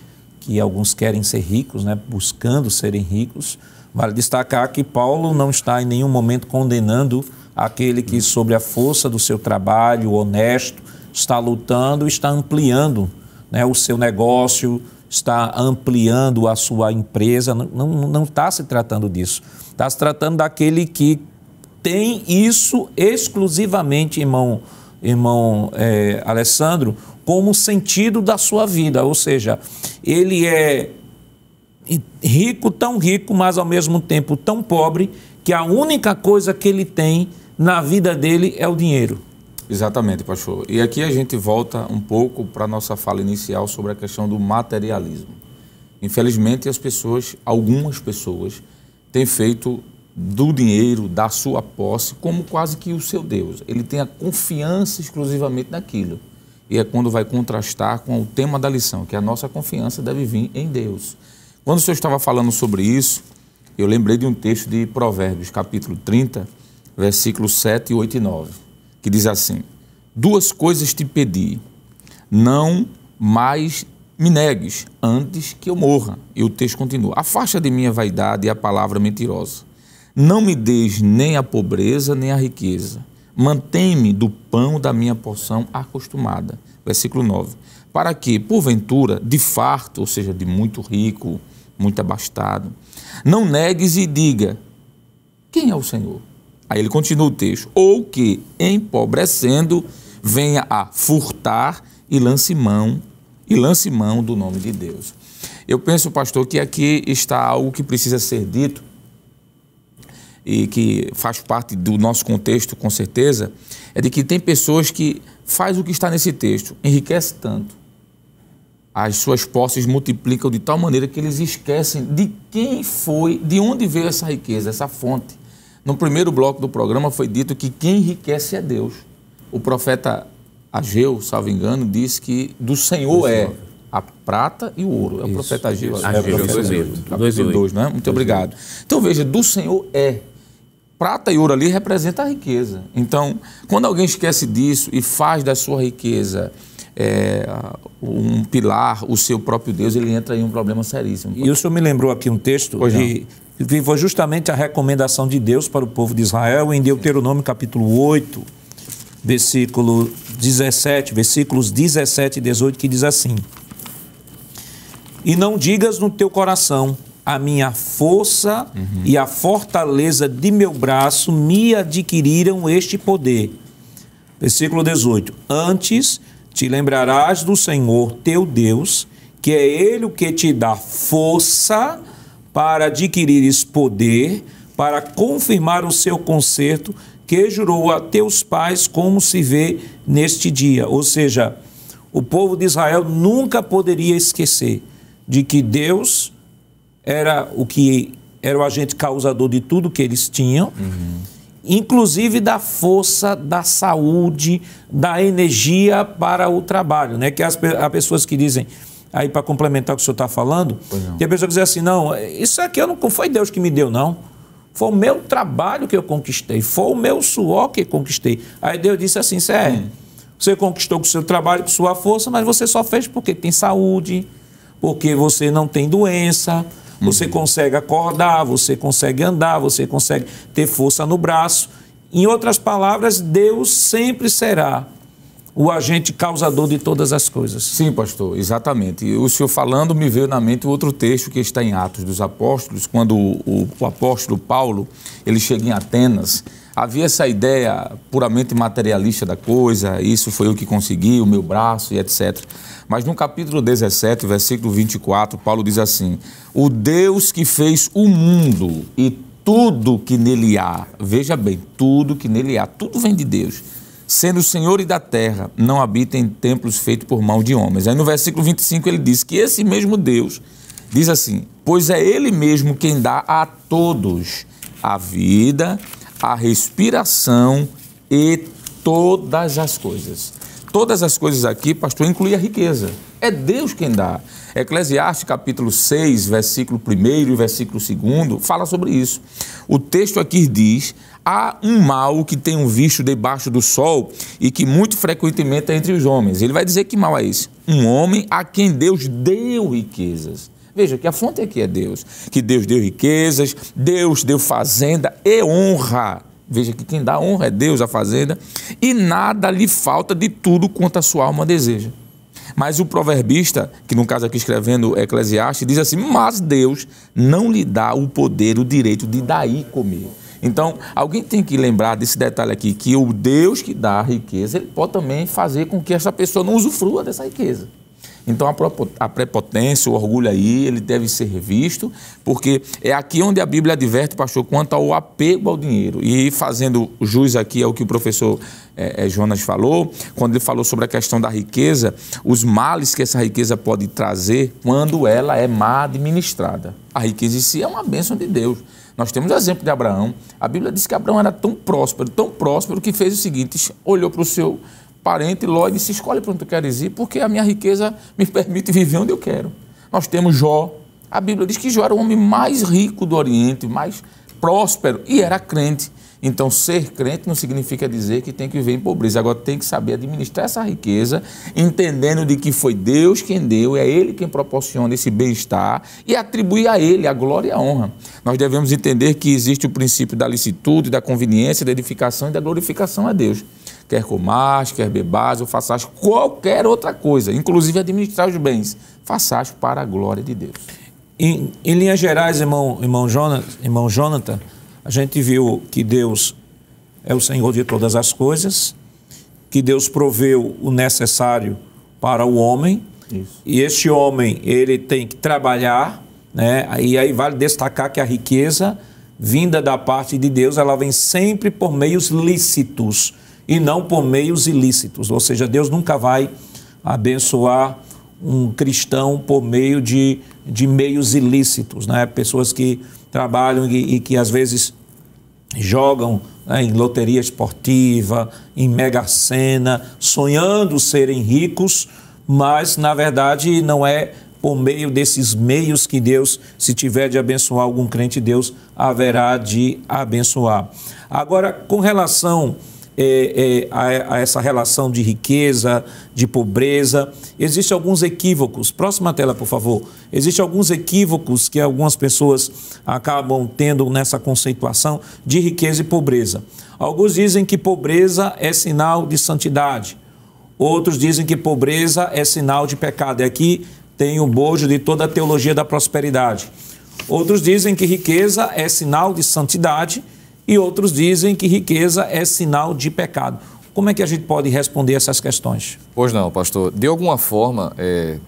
S1: que alguns querem ser ricos, né, buscando serem ricos. Vale destacar que Paulo não está em nenhum momento condenando aquele que, sobre a força do seu trabalho honesto, está lutando, está ampliando né, o seu negócio, está ampliando a sua empresa. Não, não, não está se tratando disso. Está se tratando daquele que tem isso exclusivamente, irmão, irmão é, Alessandro, como sentido da sua vida, ou seja, ele é rico, tão rico, mas ao mesmo tempo tão pobre, que a única coisa que ele tem na vida dele é o dinheiro. Exatamente, pastor. E aqui a gente volta um pouco
S2: para a nossa fala inicial sobre a questão do materialismo. Infelizmente, as pessoas, algumas pessoas, têm feito do dinheiro, da sua posse, como quase que o seu Deus. Ele tem a confiança exclusivamente naquilo e é quando vai contrastar com o tema da lição, que a nossa confiança deve vir em Deus. Quando o senhor estava falando sobre isso, eu lembrei de um texto de Provérbios, capítulo 30, versículos 7, 8 e 9, que diz assim: Duas coisas te pedi, não mais me negues antes que eu morra. E o texto continua: Afasta de minha vaidade e é a palavra mentirosa. Não me deis nem a pobreza nem a riqueza Mantém-me do pão da minha porção acostumada. Versículo 9. Para que, porventura, de farto, ou seja, de muito rico, muito abastado, não negues e diga: Quem é o Senhor? Aí ele continua o texto: Ou que, empobrecendo, venha a furtar e lance mão, e lance mão do nome de Deus. Eu penso, pastor, que aqui está algo que precisa ser dito e que faz parte do nosso contexto, com certeza, é de que tem pessoas que faz o que está nesse texto, enriquece tanto. As suas posses multiplicam de tal maneira que eles esquecem de quem foi, de onde veio essa riqueza, essa fonte. No primeiro bloco do programa foi dito que quem enriquece é Deus. O profeta Ageu, salvo engano, disse que do Senhor é a prata e o ouro. É o profeta Ageu. Assim. Ageu 2,8. não é? Muito obrigado. Então veja, do Senhor é prata e ouro ali representa a riqueza. Então, quando alguém esquece disso e faz da sua riqueza é,
S1: um pilar, o seu próprio Deus, ele entra em um problema seríssimo. E o senhor me lembrou aqui um texto pois que, não. foi justamente a recomendação de Deus para o povo de Israel em Deuteronômio capítulo 8, versículo 17, versículos 17 e 18, que diz assim: E não digas no teu coração, a minha força uhum. e a fortaleza de meu braço me adquiriram este poder. Versículo 18: Antes te lembrarás do Senhor teu Deus, que é Ele o que te dá força para adquirires poder, para confirmar o seu conserto que jurou a teus pais, como se vê neste dia. Ou seja, o povo de Israel nunca poderia esquecer de que Deus era o que era o agente causador de tudo que eles tinham, uhum. inclusive da força, da saúde, da energia para o trabalho, né? Que as, há pessoas que dizem aí para complementar o que o senhor está falando, que a pessoa diz assim, não, isso aqui eu não foi Deus que me deu não, foi o meu trabalho que eu conquistei, foi o meu suor que conquistei. Aí Deus disse assim, é, hum. você conquistou com o seu trabalho, com sua força, mas você só fez porque tem saúde, porque você não tem doença, você uhum. consegue acordar, você consegue andar, você consegue ter força no braço. Em outras palavras, Deus sempre será o agente causador de todas as
S2: coisas. Sim, pastor, exatamente. E o senhor falando me veio na mente outro texto que está em Atos dos Apóstolos, quando o, o apóstolo Paulo, ele chega em Atenas, havia essa ideia puramente materialista da coisa, isso foi o que consegui, o meu braço e etc. Mas no capítulo 17, versículo 24, Paulo diz assim: "O Deus que fez o mundo e tudo que nele há". Veja bem, tudo que nele há, tudo vem de Deus sendo senhores da terra, não habitem templos feitos por mão de homens. Aí no versículo 25 ele diz que esse mesmo Deus diz assim: Pois é Ele mesmo quem dá a todos a vida, a respiração e todas as coisas. Todas as coisas aqui, pastor, inclui a riqueza. É Deus quem dá. Eclesiastes capítulo 6, versículo 1 e versículo 2 fala sobre isso. O texto aqui diz: há um mal que tem um visto debaixo do sol e que muito frequentemente é entre os homens. Ele vai dizer que mal é esse? Um homem a quem Deus deu riquezas. Veja que a fonte aqui é Deus, que Deus deu riquezas, Deus deu fazenda e honra. Veja que quem dá honra é Deus, a fazenda, e nada lhe falta de tudo quanto a sua alma deseja. Mas o proverbista, que no caso aqui escrevendo Eclesiastes, diz assim: Mas Deus não lhe dá o poder, o direito de daí comer. Então, alguém tem que lembrar desse detalhe aqui, que o Deus que dá a riqueza, ele pode também fazer com que essa pessoa não usufrua dessa riqueza. Então a prepotência, o orgulho aí, ele deve ser revisto, porque é aqui onde a Bíblia adverte, pastor, quanto ao apego ao dinheiro. E fazendo jus aqui ao que o professor é, é, Jonas falou, quando ele falou sobre a questão da riqueza, os males que essa riqueza pode trazer quando ela é má administrada. A riqueza em si é uma bênção de Deus. Nós temos o exemplo de Abraão. A Bíblia diz que Abraão era tão próspero, tão próspero, que fez o seguinte: olhou para o seu parente Ló e disse: Escolhe para onde tu queres ir, porque a minha riqueza me [laughs] permite viver onde eu quero. Nós temos Jó. A Bíblia diz que Jó era o homem mais rico do Oriente, mais próspero e era crente. Então, ser crente não significa dizer que tem que viver em pobreza. Agora, tem que saber administrar essa riqueza, entendendo de que foi Deus quem deu, é Ele quem proporciona esse bem-estar e atribuir a Ele a glória e a honra. Nós devemos entender que existe o princípio da licitude, da conveniência, da edificação e da glorificação a Deus quer comais, quer beber, ou faças qualquer outra coisa, inclusive administrar os bens, faças para a glória de Deus.
S1: Em, em linhas gerais, irmão, irmão, Jonathan, irmão Jonathan, a gente viu que Deus é o Senhor de todas as coisas, que Deus proveu o necessário para o homem, Isso. e este homem ele tem que trabalhar, né? e aí vale destacar que a riqueza vinda da parte de Deus, ela vem sempre por meios lícitos e não por meios ilícitos. Ou seja, Deus nunca vai abençoar um cristão por meio de, de meios ilícitos, né? pessoas que trabalham e, e que às vezes jogam né, em loteria esportiva, em mega sena, sonhando serem ricos, mas na verdade não é por meio desses meios que Deus, se tiver de abençoar algum crente, Deus haverá de abençoar. Agora, com relação é, é, a, a, essa relação de riqueza, de pobreza. Existem alguns equívocos. Próxima tela, por favor. Existem alguns equívocos que algumas pessoas acabam tendo nessa conceituação de riqueza e pobreza. Alguns dizem que pobreza é sinal de santidade. Outros dizem que pobreza é sinal de pecado. E aqui tem o bojo de toda a teologia da prosperidade. Outros dizem que riqueza é sinal de santidade e outros dizem que riqueza é sinal de pecado. Como é que a gente pode responder essas questões?
S3: Pois não, pastor. De alguma forma, é,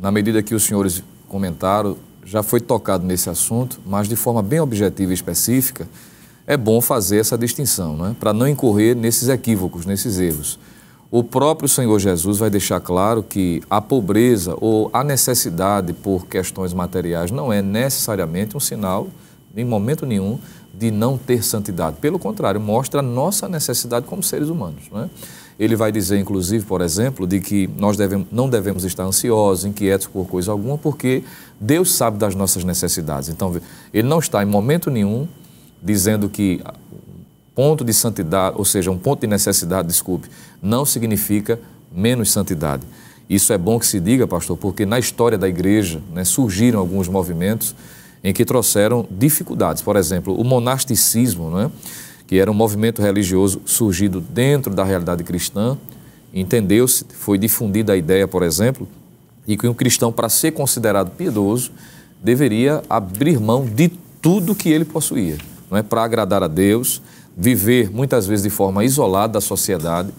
S3: na medida que os senhores comentaram, já foi tocado nesse assunto, mas de forma bem objetiva e específica, é bom fazer essa distinção, né? para não incorrer nesses equívocos, nesses erros. O próprio Senhor Jesus vai deixar claro que a pobreza ou a necessidade por questões materiais não é necessariamente um sinal, em momento nenhum, de não ter santidade. Pelo contrário, mostra a nossa necessidade como seres humanos. Não é? Ele vai dizer, inclusive, por exemplo, de que nós devemos, não devemos estar ansiosos, inquietos por coisa alguma, porque Deus sabe das nossas necessidades. Então, ele não está em momento nenhum dizendo que ponto de santidade, ou seja, um ponto de necessidade, desculpe, não significa menos santidade. Isso é bom que se diga, pastor, porque na história da igreja né, surgiram alguns movimentos em que trouxeram dificuldades. Por exemplo, o monasticismo, né, que era um movimento religioso surgido dentro da realidade cristã, entendeu-se, foi difundida a ideia, por exemplo, de que um cristão, para ser considerado piedoso, deveria abrir mão de tudo que ele possuía, não é para agradar a Deus, viver muitas vezes de forma isolada da sociedade,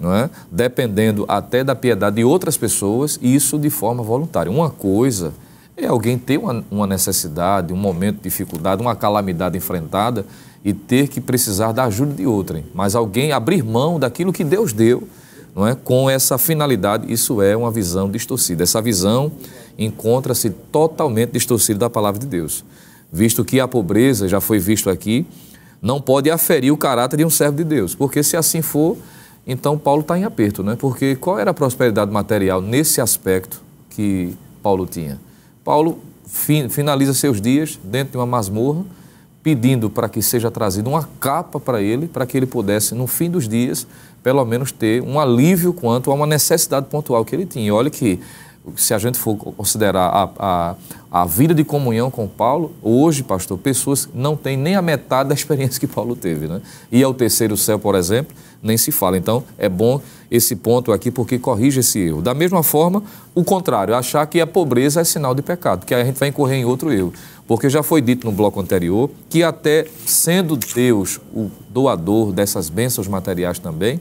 S3: não é? dependendo até da piedade de outras pessoas, e isso de forma voluntária. Uma coisa é alguém ter uma, uma, necessidade, um momento de dificuldade, uma calamidade enfrentada e ter que precisar da ajuda de outrem, mas alguém abrir mão daquilo que Deus deu, não é? Com essa finalidade, isso é uma visão distorcida. Essa visão encontra-se totalmente distorcida da palavra de Deus, visto que a pobreza já foi visto aqui, não pode aferir o caráter de um servo de Deus, porque se assim for, então Paulo está em aperto, é? Porque qual era a prosperidade material nesse aspecto que Paulo tinha? Paulo fin finaliza seus dias dentro de uma masmorra, pedindo para que seja trazida uma capa para ele, para que ele pudesse, no fim dos dias, pelo menos ter um alívio quanto a uma necessidade pontual que ele tinha. Olha que se a gente for considerar a, a, a, vida de comunhão com Paulo, hoje, pastor, pessoas não têm nem a metade da experiência que Paulo teve. Né? E ao terceiro céu, por exemplo, nem se fala. Então, é bom esse ponto aqui, porque corrige esse erro. Da mesma forma, o contrário, achar que a pobreza é sinal de pecado, que a gente vai incorrer em outro erro. Porque já foi dito no bloco anterior que, até sendo Deus o doador dessas bênçãos materiais também,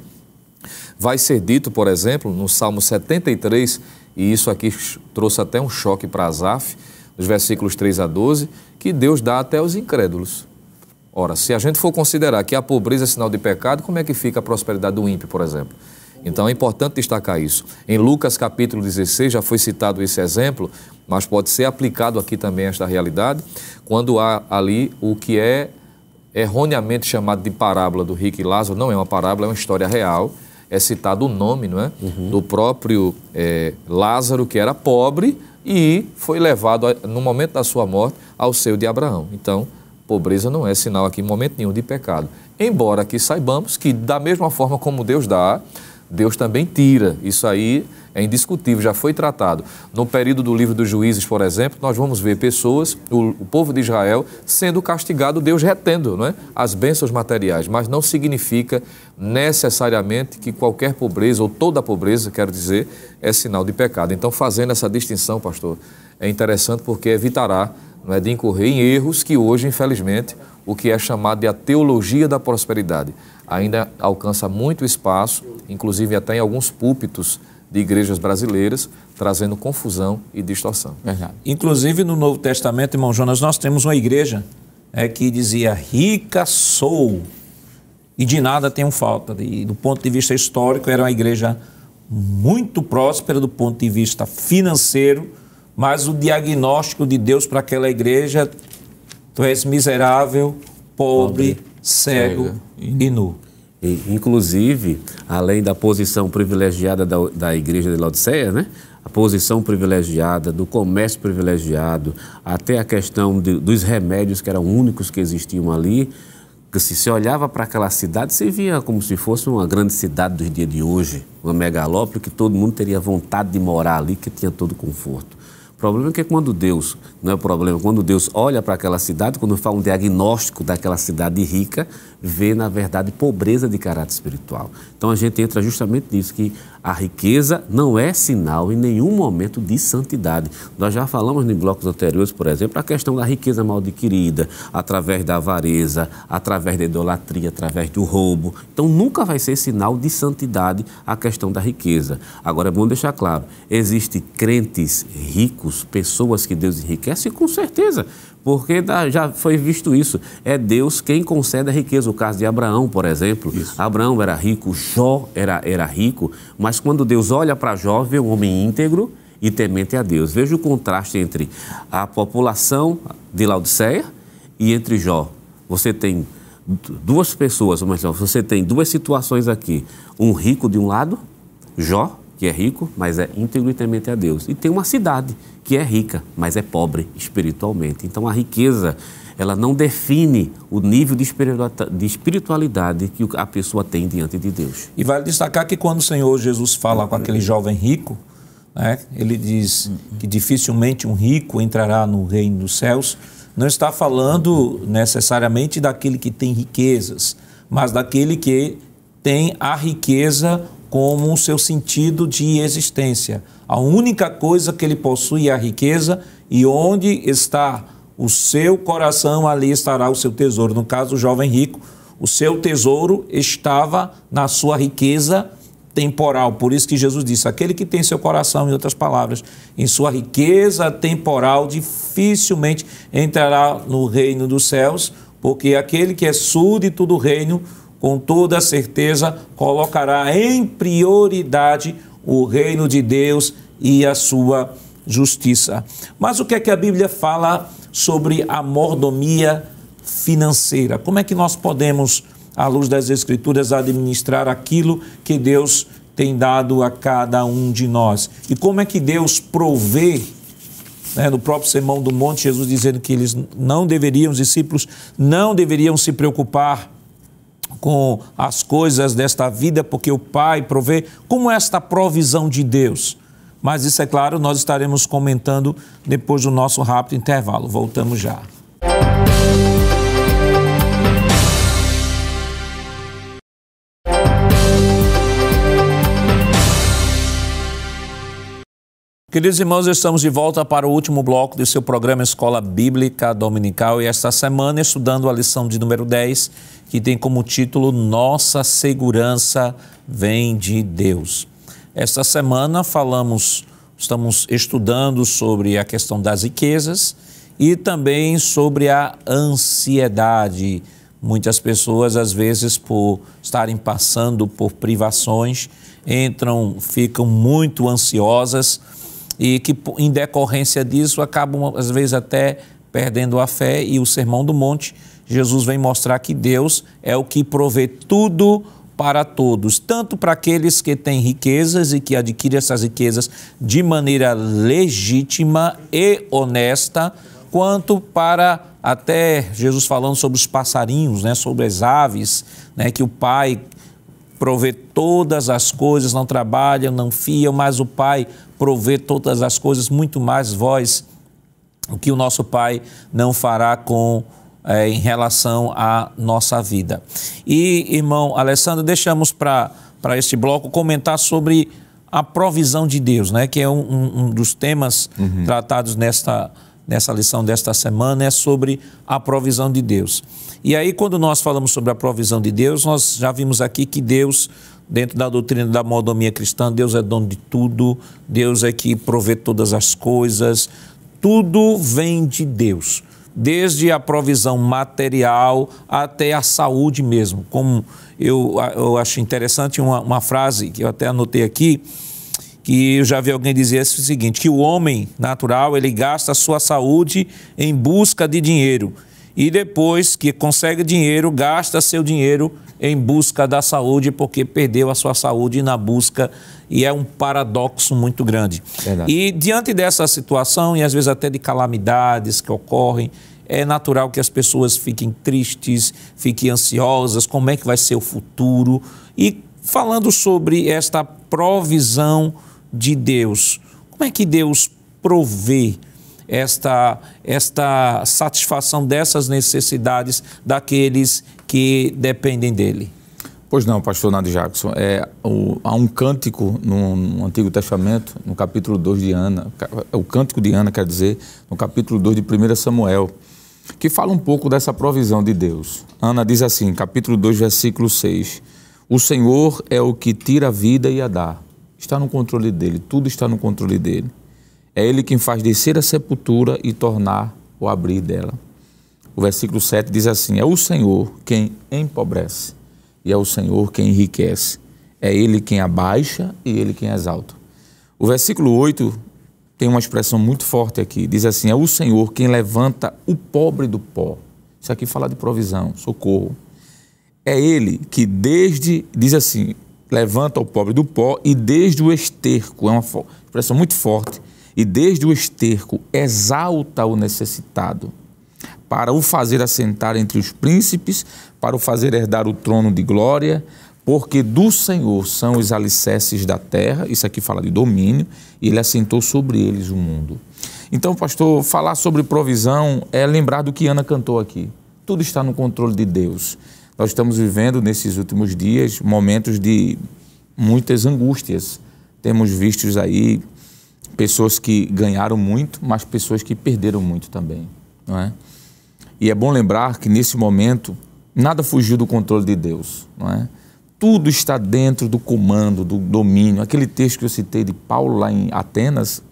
S3: vai ser dito, por exemplo, no Salmo 73, e isso aqui trouxe até um choque para Azaf, nos versículos 3 a 12, que Deus dá até aos incrédulos. Ora, se a gente for considerar que a pobreza é sinal de pecado, como é que fica a prosperidade do ímpio, por exemplo? Então é importante destacar isso. Em Lucas capítulo 16 já foi citado esse exemplo, mas pode ser aplicado aqui também esta realidade, quando há ali o que é erroneamente chamado de parábola do rico e Lázaro, não é uma parábola, é uma história real, é citado o nome não é? Uhum. do próprio é, Lázaro, que era pobre e foi levado, a, no momento da sua morte, ao seio de Abraão. Então, pobreza não é sinal aqui, em momento nenhum, de pecado. Embora que saibamos que, da mesma forma como Deus dá Deus também tira. Isso aí é indiscutível, já foi tratado. No período do livro dos juízes, por exemplo, nós vamos ver pessoas, o, o povo de Israel, sendo castigado, Deus retendo não é? as bênçãos materiais. Mas não significa necessariamente que qualquer pobreza, ou toda pobreza, quero dizer, é sinal de pecado. Então, fazendo essa distinção, pastor, é interessante porque evitará não é, de incorrer em erros que hoje, infelizmente, o que é chamado de a teologia da prosperidade ainda alcança muito espaço inclusive até em alguns púlpitos de igrejas brasileiras, trazendo confusão e distorção. Verdade.
S1: Inclusive no Novo Testamento, irmão Jonas, nós temos uma igreja é, que dizia: rica sou e de nada tenho falta. E do ponto de vista histórico, era uma igreja muito próspera do ponto de vista financeiro, mas o diagnóstico de Deus para aquela igreja: tu és miserável, pobre, pobre cego, e nu.
S4: Inclusive, além da posição privilegiada da, da Igreja de Laodiceia, né? a posição privilegiada, do comércio privilegiado, até a questão de, dos remédios que eram únicos que existiam ali, que se, se olhava para aquela cidade, se via como se fosse uma grande cidade dos dias de hoje, uma megalópole que todo mundo teria vontade de morar ali, que tinha todo conforto problema é que quando Deus, não é problema, quando Deus olha para aquela cidade, quando faz um diagnóstico daquela cidade rica, vê, na verdade, pobreza de caráter espiritual. Então a gente entra justamente nisso, que a riqueza não é sinal em nenhum momento de santidade. Nós já falamos em blocos anteriores, por exemplo, a questão da riqueza mal adquirida, através da avareza, através da idolatria, através do roubo. Então nunca vai ser sinal de santidade a questão da riqueza. Agora é bom deixar claro: existem crentes ricos, pessoas que Deus enriquece, com certeza porque já foi visto isso. É Deus quem concede a riqueza. O caso de Abraão, por exemplo. Isso. Abraão era rico, Jó era, era rico, mas quando Deus olha para Jó, vê um homem íntegro e temente a Deus. Veja o contraste entre a população de Laodiceia e entre Jó. Você tem duas pessoas, ou melhor, você tem duas situações aqui: um rico de um lado, Jó, que é rico, mas é íntegro e a Deus. E tem uma cidade que é rica, mas é pobre espiritualmente. Então a riqueza, ela não define o nível de espiritualidade que a pessoa
S1: tem diante de Deus. E vale destacar que quando o Senhor Jesus fala com aquele jovem rico, né, ele diz que dificilmente um rico entrará no reino dos céus, não está falando necessariamente daquele que tem riquezas, mas daquele que tem a riqueza como o seu sentido de existência. A única coisa que ele possui é a riqueza e onde está o seu coração, ali estará o seu tesouro. No caso, o jovem rico, o seu tesouro estava na sua riqueza temporal. Por isso que Jesus disse: aquele que tem seu coração, em outras palavras, em sua riqueza temporal, dificilmente entrará no reino dos céus, porque aquele que é súdito do reino com toda certeza colocará em prioridade o reino de Deus e a sua justiça. Mas o que é que a Bíblia fala sobre a mordomia financeira? Como é que nós podemos, à luz das Escrituras, administrar aquilo que Deus tem dado a cada um de nós? E como é que Deus provê? Né, no próprio Sermão do Monte, Jesus dizendo que eles não deveriam, os discípulos não deveriam se preocupar com as coisas desta vida, porque o Pai provê, como esta provisão de Deus. Mas isso é claro, nós estaremos comentando depois do nosso rápido intervalo. Voltamos já. Queridos irmãos, estamos de volta para o último bloco do seu programa Escola Bíblica Dominical e esta semana estudando a lição de número 10, que tem como título Nossa Segurança Vem de Deus. Esta semana falamos, estamos estudando sobre a questão das riquezas e também sobre a ansiedade. Muitas pessoas, às vezes, por estarem passando por privações, entram, ficam muito ansiosas e que, em decorrência disso, acabam, às vezes, até perdendo a fé. E o Sermão do Monte, Jesus vem mostrar que Deus é o que provê tudo para todos, tanto para aqueles que têm riquezas e que adquirem essas riquezas de maneira legítima e honesta, quanto para até Jesus falando sobre os passarinhos, né, sobre as aves, né, que o Pai provê todas as coisas, não trabalham, não fiam, mas o Pai prover todas as coisas, muito mais vós, o que o nosso Pai não fará com é, em relação à nossa vida. E, irmão Alessandro, deixamos para este bloco comentar sobre a provisão de Deus, né? que é um, um dos temas uhum. tratados nesta, nessa lição desta semana, é sobre a provisão de Deus. E aí, quando nós falamos sobre a provisão de Deus, nós já vimos aqui que Deus Dentro da doutrina da modomia cristã, Deus é dono de tudo, Deus é que provê todas as coisas, tudo vem de Deus, desde a provisão material até a saúde mesmo. Como eu, eu acho interessante uma, uma frase que eu até anotei aqui, que eu já vi alguém dizer o seguinte, que o homem natural, ele gasta a sua saúde em busca de dinheiro e depois que consegue dinheiro, gasta seu dinheiro em busca da saúde, porque perdeu a sua saúde na busca, e é um paradoxo muito grande. Verdade. E diante dessa situação, e às vezes até de calamidades que ocorrem, é natural que as pessoas fiquem tristes, fiquem ansiosas, como é que vai ser o futuro. E falando sobre esta provisão de Deus, como é que Deus provê? esta, esta satisfação dessas necessidades daqueles que dependem dele. Pois não,
S2: pastor Nado Jackson. É, o, há um cântico no, no, Antigo Testamento, no capítulo 2 de Ana, o cântico de Ana, quer dizer, no capítulo 2 de 1 Samuel, que fala um pouco dessa provisão de Deus. Ana diz assim, capítulo 2, versículo 6. O Senhor é o que tira a vida e a dá. Está no controle dele, tudo está no controle dele. É Ele quem faz descer a sepultura e tornar o abrir dela. O versículo 7 diz assim: É o Senhor quem empobrece, e é o Senhor quem enriquece. É Ele quem abaixa e Ele quem exalta. O versículo 8 tem uma expressão muito forte aqui. Diz assim: É o Senhor quem levanta o pobre do pó. Isso aqui fala de provisão, socorro. É Ele que desde, diz assim, levanta o pobre do pó e desde o esterco, é uma expressão muito forte e desde o esterco exalta o necessitado, para o fazer assentar entre os príncipes, para o fazer herdar o trono de glória, porque do Senhor são os alicerces da terra, isso aqui fala de domínio, e ele assentou sobre eles o mundo. Então, pastor, falar sobre provisão é lembrar do que Ana cantou aqui. Tudo está no controle de Deus. Nós estamos vivendo nesses últimos dias momentos de muitas angústias. Temos vistos aí pessoas que ganharam muito, mas pessoas que perderam muito também, não é? E é bom lembrar que nesse momento nada fugiu do controle de Deus, não é? Tudo está dentro do comando, do domínio. Aquele texto que eu citei de Paulo lá em Atenas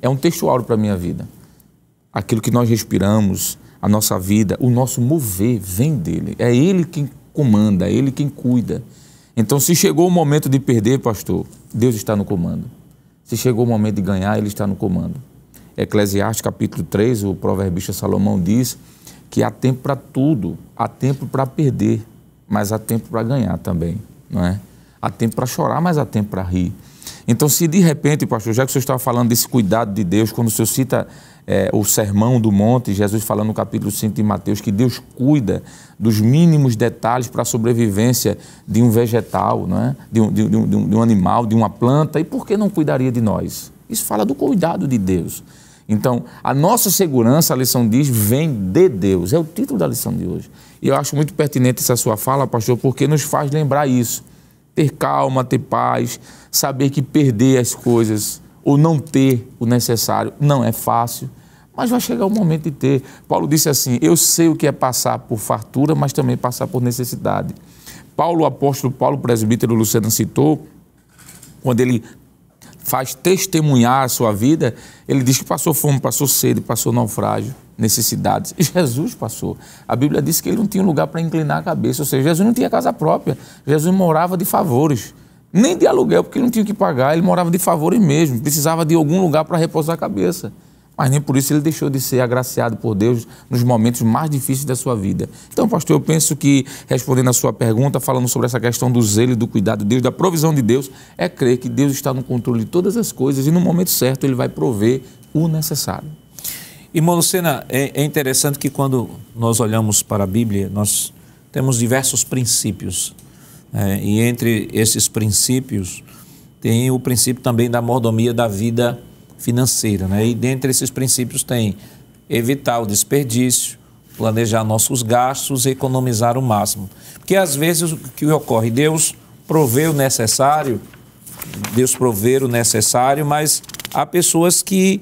S2: é um texto para a minha vida. Aquilo que nós respiramos, a nossa vida, o nosso mover vem dele. É ele quem comanda, é ele quem cuida. Então, se chegou o momento de perder, pastor, Deus está no comando. Se chegou o momento de ganhar, ele está no comando. Eclesiastes capítulo 3, o proverbista Salomão diz que há tempo para tudo, há tempo para perder, mas há tempo para ganhar também, não é? Há tempo para chorar, mas há tempo para rir. Então, se de repente, pastor, já que o senhor estava falando desse cuidado de Deus, quando o senhor cita é, o Sermão do Monte, Jesus falando no capítulo 5 de Mateus que Deus cuida dos mínimos detalhes para a sobrevivência de um vegetal, não é? de, um, de, um, de, um, de um animal, de uma planta, e por que não cuidaria de nós? Isso fala do cuidado de Deus. Então, a nossa segurança, a lição diz, vem de Deus. É o título da lição de hoje. E eu acho muito pertinente essa sua fala, pastor, porque nos faz lembrar isso. Ter calma, ter paz, saber que perder as coisas ou não ter o necessário. Não é fácil, mas vai chegar o momento de ter. Paulo disse assim: Eu sei o que é passar por fartura, mas também passar por necessidade. Paulo, apóstolo Paulo, presbítero Luciano citou, quando ele faz testemunhar a sua vida, ele diz que passou fome, passou sede, passou naufrágio, necessidades. E Jesus passou. A Bíblia diz que ele não tinha lugar para inclinar a cabeça, ou seja, Jesus não tinha casa própria. Jesus morava de favores nem de aluguel, porque ele não tinha que pagar, ele morava de favores mesmo, precisava de algum lugar para repousar a cabeça. Mas nem por isso ele deixou de ser agraciado por Deus nos momentos mais difíceis da sua vida. Então, pastor, eu penso que, respondendo a sua pergunta, falando sobre essa questão do zelo e do cuidado de Deus, da provisão de Deus, é crer que Deus está no controle de todas as coisas e no momento certo
S1: ele vai prover o necessário. Irmão Lucena, é, é interessante que quando nós olhamos para a Bíblia, nós temos diversos princípios é, e entre esses princípios tem o princípio também da mordomia da vida financeira. Né? E dentre esses princípios tem evitar o desperdício, planejar nossos gastos, economizar o máximo. Porque às vezes o que ocorre? Deus provê o necessário, Deus provê o necessário, mas há pessoas que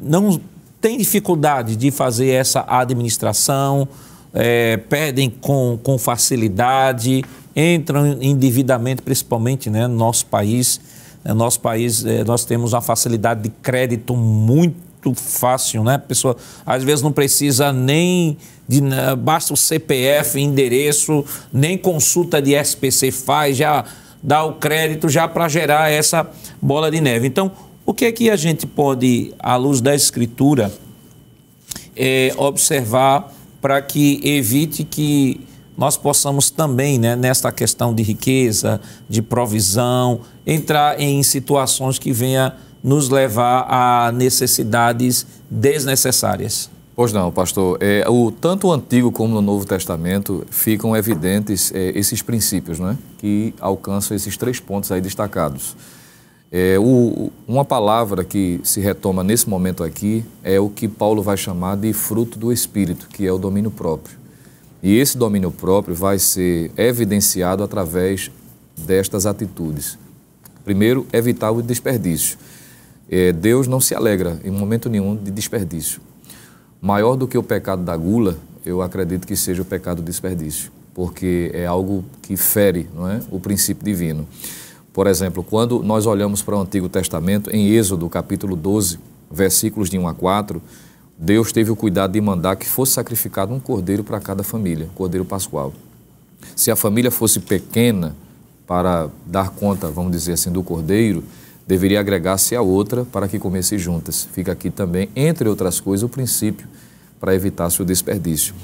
S1: não têm dificuldade de fazer essa administração, é, perdem com, com facilidade, entram em endividamento, principalmente né, no nosso país. No nosso país, eh, nós temos uma facilidade de crédito muito fácil, né? A pessoa às vezes não precisa nem de, basta o CPF, endereço, nem consulta de SPC faz, já dá o crédito já para gerar essa bola de neve. Então, o que é que a gente pode, à luz da escritura, é, observar para que evite que nós possamos também, né, nesta questão de riqueza, de provisão, entrar em situações que venha nos levar
S3: a necessidades desnecessárias. Pois não, pastor. É, o, tanto o Antigo como no Novo Testamento ficam evidentes é, esses princípios, né, que alcançam esses três pontos aí destacados. É, o, uma palavra que se retoma nesse momento aqui é o que Paulo vai chamar de fruto do Espírito, que é o domínio próprio. E esse domínio próprio vai ser evidenciado através destas atitudes. Primeiro, evitar o desperdício. É, Deus não se alegra em momento nenhum de desperdício. Maior do que o pecado da gula, eu acredito que seja o pecado do desperdício, porque é algo que fere não é, o princípio divino. Por exemplo, quando nós olhamos para o Antigo Testamento, em Êxodo, capítulo 12, versículos de 1 a 4, Deus teve o cuidado de mandar que fosse sacrificado um cordeiro para cada família, um cordeiro pascual. Se a família fosse pequena para dar conta, vamos dizer assim, do cordeiro, deveria agregar-se a outra para que comesse juntas. Fica aqui também, entre outras coisas, o princípio para evitar-se o desperdício.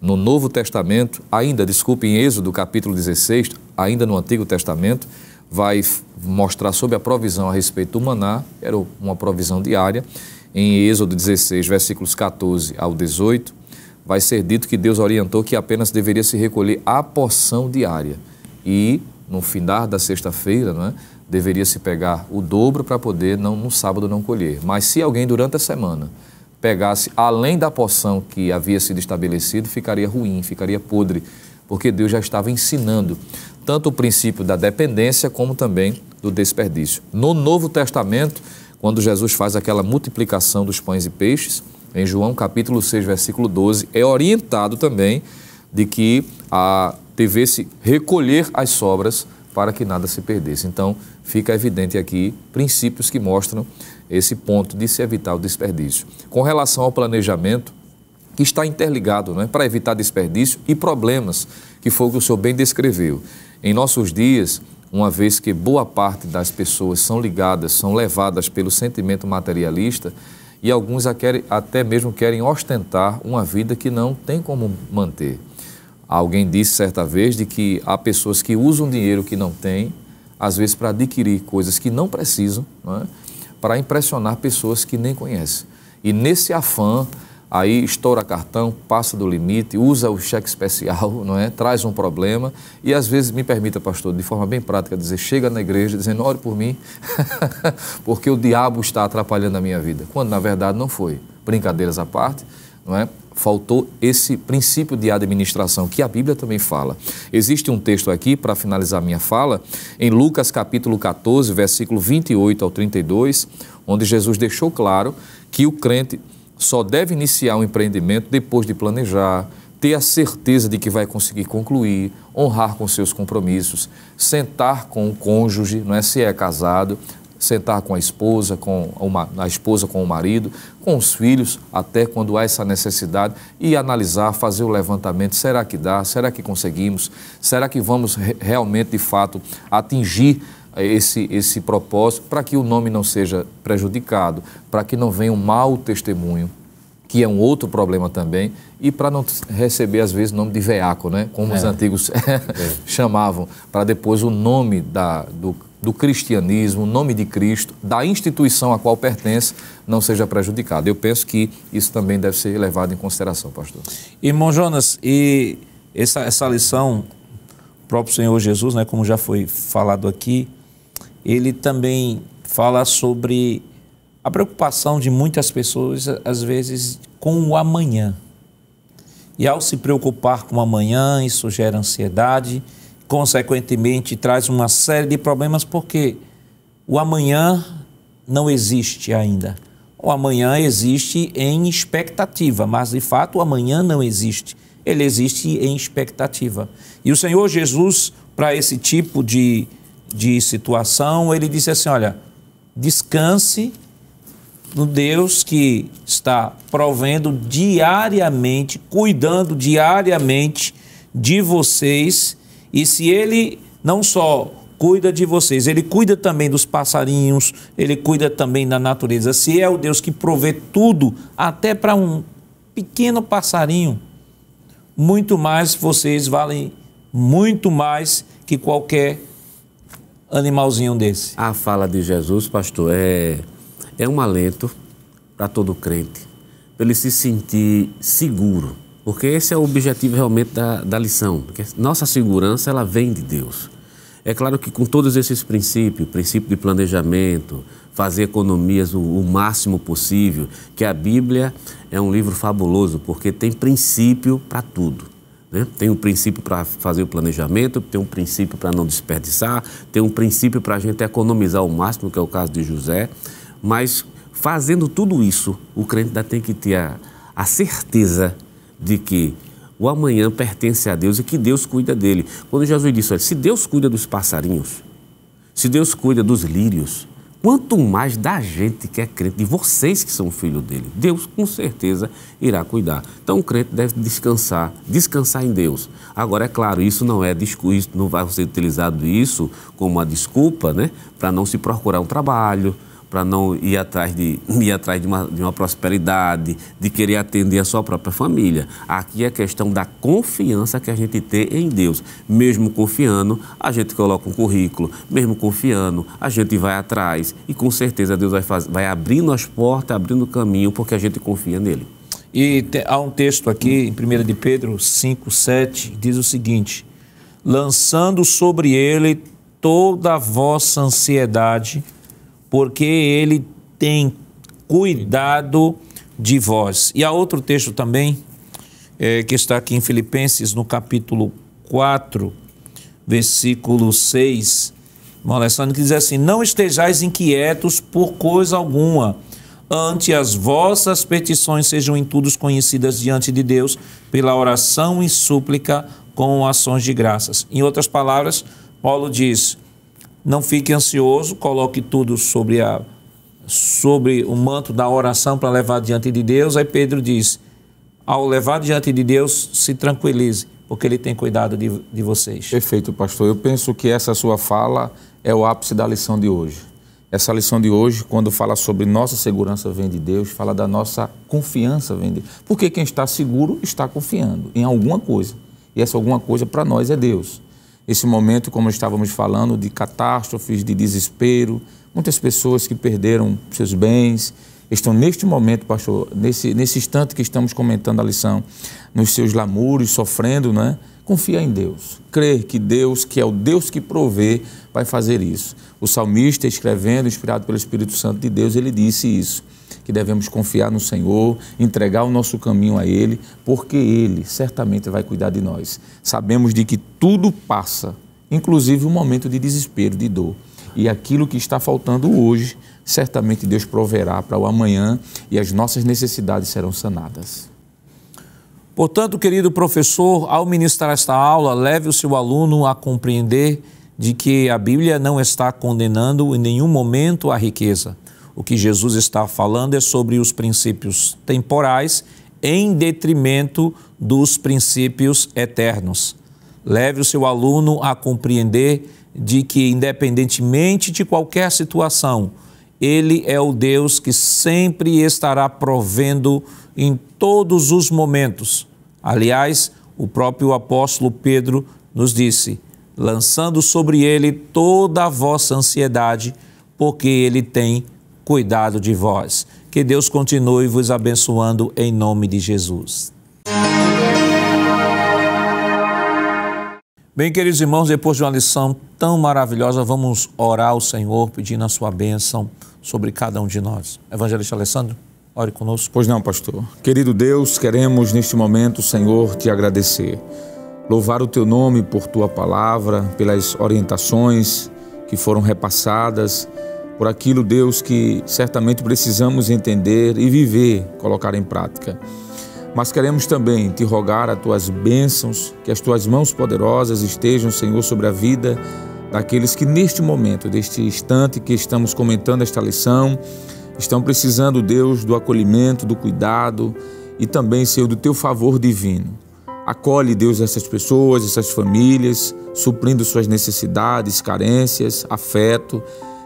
S3: No Novo Testamento, ainda, desculpe, em Êxodo capítulo 16, ainda no Antigo Testamento, vai mostrar sobre a provisão a respeito do maná, era uma provisão diária, em Êxodo 16, versículos 14 ao 18, vai ser dito que Deus orientou que apenas deveria se recolher a porção diária e no findar da sexta-feira, né, deveria se pegar o dobro para poder não no sábado não colher. Mas se alguém durante a semana pegasse além da porção que havia sido estabelecido, ficaria ruim, ficaria podre, porque Deus já estava ensinando tanto o princípio da dependência como também do desperdício. No Novo Testamento, quando Jesus faz aquela multiplicação dos pães e peixes, em João capítulo 6, versículo 12, é orientado também de que a, devesse recolher as sobras para que nada se perdesse. Então, fica evidente aqui princípios que mostram esse ponto de se evitar o desperdício. Com relação ao planejamento, que está interligado é, para evitar desperdício e problemas, que foi o que o senhor bem descreveu. Em nossos dias, uma vez que boa parte das pessoas são ligadas, são levadas pelo sentimento materialista e alguns até mesmo querem ostentar uma vida que não tem como manter. Alguém disse certa vez de que há pessoas que usam dinheiro que não têm, às vezes para adquirir coisas que não precisam, não é? para impressionar pessoas que nem conhecem. E nesse afã aí estoura cartão, passa do limite, usa o cheque especial, [laughs] não é? traz um problema e às vezes, me permita, pastor, de forma bem prática, dizer, chega na igreja dizendo, ore por mim, [laughs] porque o diabo está atrapalhando a minha vida, quando na verdade não foi. Brincadeiras à parte, não é? faltou esse princípio de administração que a Bíblia também fala. Existe um texto aqui para finalizar minha fala, em Lucas capítulo 14, versículo 28 ao 32, onde Jesus deixou claro que o crente só deve iniciar um empreendimento depois de planejar, ter a certeza de que vai conseguir concluir, honrar com seus compromissos, sentar com o cônjuge, não é se é casado, sentar com a esposa, com uma, a esposa com o marido, com os filhos, até quando há essa necessidade, e analisar, fazer o levantamento, será que dá? Será que conseguimos? Será que vamos re realmente, de fato, atingir é, esse, esse propósito, para que o nome não seja prejudicado, para que não venha um mau testemunho, que é um outro problema também, e para não receber, às vezes, o nome de veaco, né? como é. os antigos [laughs] é. chamavam, para depois o nome da, do, do cristianismo, o nome de Cristo, da instituição a qual pertence, não seja prejudicado. Eu penso que isso também deve ser levado em consideração, pastor. Irmão Jonas, e essa, essa lição, o próprio Senhor Jesus, né, como já
S1: foi falado aqui, ele também fala sobre a preocupação de muitas pessoas, às vezes, com o amanhã. E ao se preocupar com o amanhã, isso gera ansiedade, consequentemente, traz uma série de problemas, porque o amanhã não existe ainda. O amanhã existe em expectativa, mas de fato o amanhã não existe. Ele existe em expectativa. E o Senhor Jesus, para esse tipo de de situação, ele disse assim: Olha, descanse no Deus que está provendo diariamente, cuidando diariamente de vocês. E se ele não só cuida de vocês, ele cuida também dos passarinhos, ele cuida também da natureza. Se é o Deus que provê tudo, até para um pequeno passarinho, muito mais vocês valem muito mais que qualquer animalzinho desse? A fala de Jesus, pastor, é, é um
S4: alento para todo crente, para ele se sentir seguro, porque esse é o objetivo realmente da, da lição, porque nossa segurança ela vem de Deus. É claro que com todos esses princípios, princípio de planejamento, fazer economias o, o, máximo possível, que a Bíblia é um livro fabuloso, porque tem princípio para tudo. Né? Tem um princípio para fazer o planejamento, tem um princípio para não desperdiçar, tem um princípio para a gente economizar o máximo, que é o caso de José. Mas fazendo tudo isso, o crente ainda tem que ter a, a certeza de que o amanhã pertence a Deus e que Deus cuida dele. Quando Jesus disse, olha, se Deus cuida dos passarinhos, se Deus cuida dos lírios, Quanto mais da gente que é crente, de vocês que são filho dele, Deus com certeza irá cuidar. Então o crente deve descansar, descansar em Deus. Agora é claro, isso não é isso não vai ser utilizado isso como uma desculpa, né, para não se procurar um trabalho, para não ir atrás, de, [laughs] ir atrás de, uma, de uma prosperidade, de querer atender a sua própria família. Aqui é a questão da confiança que a gente tem em Deus. Mesmo confiando, a gente coloca um currículo, mesmo confiando, a gente vai atrás e com certeza Deus vai, faz, vai abrindo
S1: as portas, abrindo o caminho, porque a gente confia nele. E te, há um texto aqui em 1 de Pedro 5, 7, diz o seguinte: lançando sobre ele toda a vossa ansiedade porque ele tem cuidado de vós. E há outro texto também, é, que está aqui em Filipenses, no capítulo 4, versículo 6, irmão Alessandro, que diz assim: Não estejais inquietos por coisa alguma, ante as vossas petições sejam em tudo conhecidas diante de Deus, pela oração e súplica com ações de graças. Em outras palavras, Paulo diz: não fique ansioso, coloque tudo sobre, a, sobre o manto da oração para levar diante de Deus. Aí Pedro diz: ao levar diante de Deus, se tranquilize, porque Ele tem cuidado de, de vocês. Perfeito, pastor. Eu penso que essa
S2: sua fala é o ápice da lição de hoje. Essa lição de hoje, quando fala sobre nossa segurança vem de Deus, fala da nossa confiança vem de Deus. Porque quem está seguro está confiando em alguma coisa. E essa alguma coisa para nós é Deus esse momento, como estávamos falando, de catástrofes, de desespero, muitas pessoas que perderam seus bens, estão neste momento, pastor, nesse, nesse instante que estamos comentando a lição, nos seus lamúrios, sofrendo, né? Confia em Deus, crer que Deus, que é o Deus que provê, vai fazer isso. O salmista, escrevendo, inspirado pelo Espírito Santo de Deus, ele disse isso: que devemos confiar no Senhor, entregar o nosso caminho a Ele, porque Ele certamente vai cuidar de nós. Sabemos de que tudo passa, inclusive o momento de desespero, de dor. E aquilo que está faltando hoje, certamente Deus proverá para o amanhã e as nossas necessidades serão sanadas.
S1: Portanto, querido professor, ao ministrar esta aula, leve o seu aluno a compreender de que a Bíblia não está condenando em nenhum momento a riqueza. O que Jesus está falando é sobre os princípios temporais em detrimento dos princípios eternos. Leve o seu aluno a compreender de que, independentemente de qualquer situação, ele é o Deus que sempre estará provendo em todos os momentos. Aliás, o próprio apóstolo Pedro nos disse: lançando sobre ele toda a vossa ansiedade, porque ele tem cuidado de vós. Que Deus continue vos abençoando em nome de Jesus. Bem, queridos irmãos, depois de uma lição tão maravilhosa, vamos orar ao Senhor pedindo a sua bênção sobre cada um de nós. Evangelista Alessandro. Ore conosco. Pois não, pastor.
S2: Querido Deus, queremos neste momento, Senhor, te agradecer louvar o teu nome por tua palavra, pelas orientações que foram repassadas, por aquilo, Deus, que certamente precisamos entender e viver, colocar em prática. Mas queremos também te rogar as tuas bênçãos, que as tuas mãos poderosas estejam, Senhor, sobre a vida daqueles que neste momento, deste instante que estamos comentando esta lição, estão precisando, Deus, do acolhimento, do cuidado e também, Senhor, do teu favor divino. Acolhe, Deus, essas pessoas, essas famílias, suprindo suas necessidades, carências, afeto.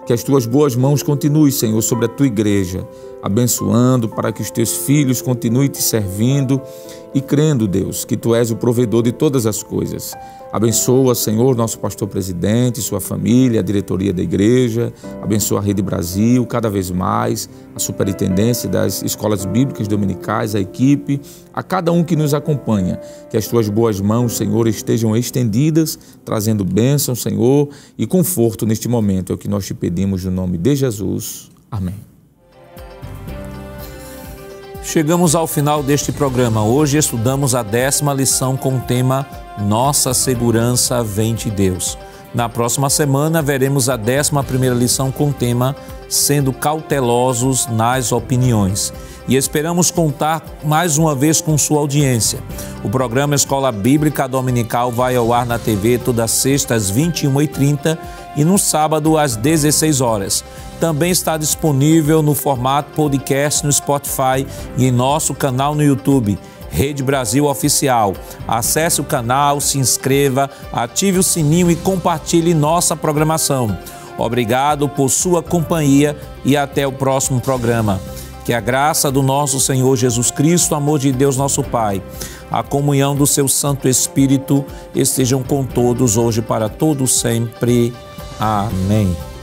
S2: Que as tuas boas mãos continuem, Senhor, sobre a tua igreja, abençoando, para que os teus filhos continuem te servindo e crendo, Deus, que tu és o provedor de todas as coisas. Abençoa, Senhor, nosso pastor presidente, sua família, a diretoria da igreja, abençoa a Rede Brasil, cada vez mais, a superintendência das escolas bíblicas dominicais, a equipe, a cada um que nos acompanha. Que as tuas boas mãos, Senhor, estejam estendidas, trazendo bênção, Senhor, e conforto neste momento. É o que nós te pedimos no nome de Jesus. Amém.
S1: Chegamos ao final deste programa. Hoje estudamos a décima lição com o tema Nossa Segurança Vem de Deus. Na próxima semana veremos a décima primeira lição com o tema Sendo Cautelosos nas Opiniões e esperamos contar mais uma vez com sua audiência. O programa Escola Bíblica Dominical vai ao ar na TV toda sexta às 21h30 e no sábado às 16 horas. Também está disponível no formato podcast no Spotify e em nosso canal no YouTube. Rede Brasil Oficial. Acesse o canal, se inscreva, ative o sininho e compartilhe nossa programação. Obrigado por sua companhia e até o próximo programa. Que a graça do nosso Senhor Jesus Cristo, o amor de Deus nosso Pai, a comunhão do seu Santo Espírito estejam com todos hoje para todos sempre. Amém.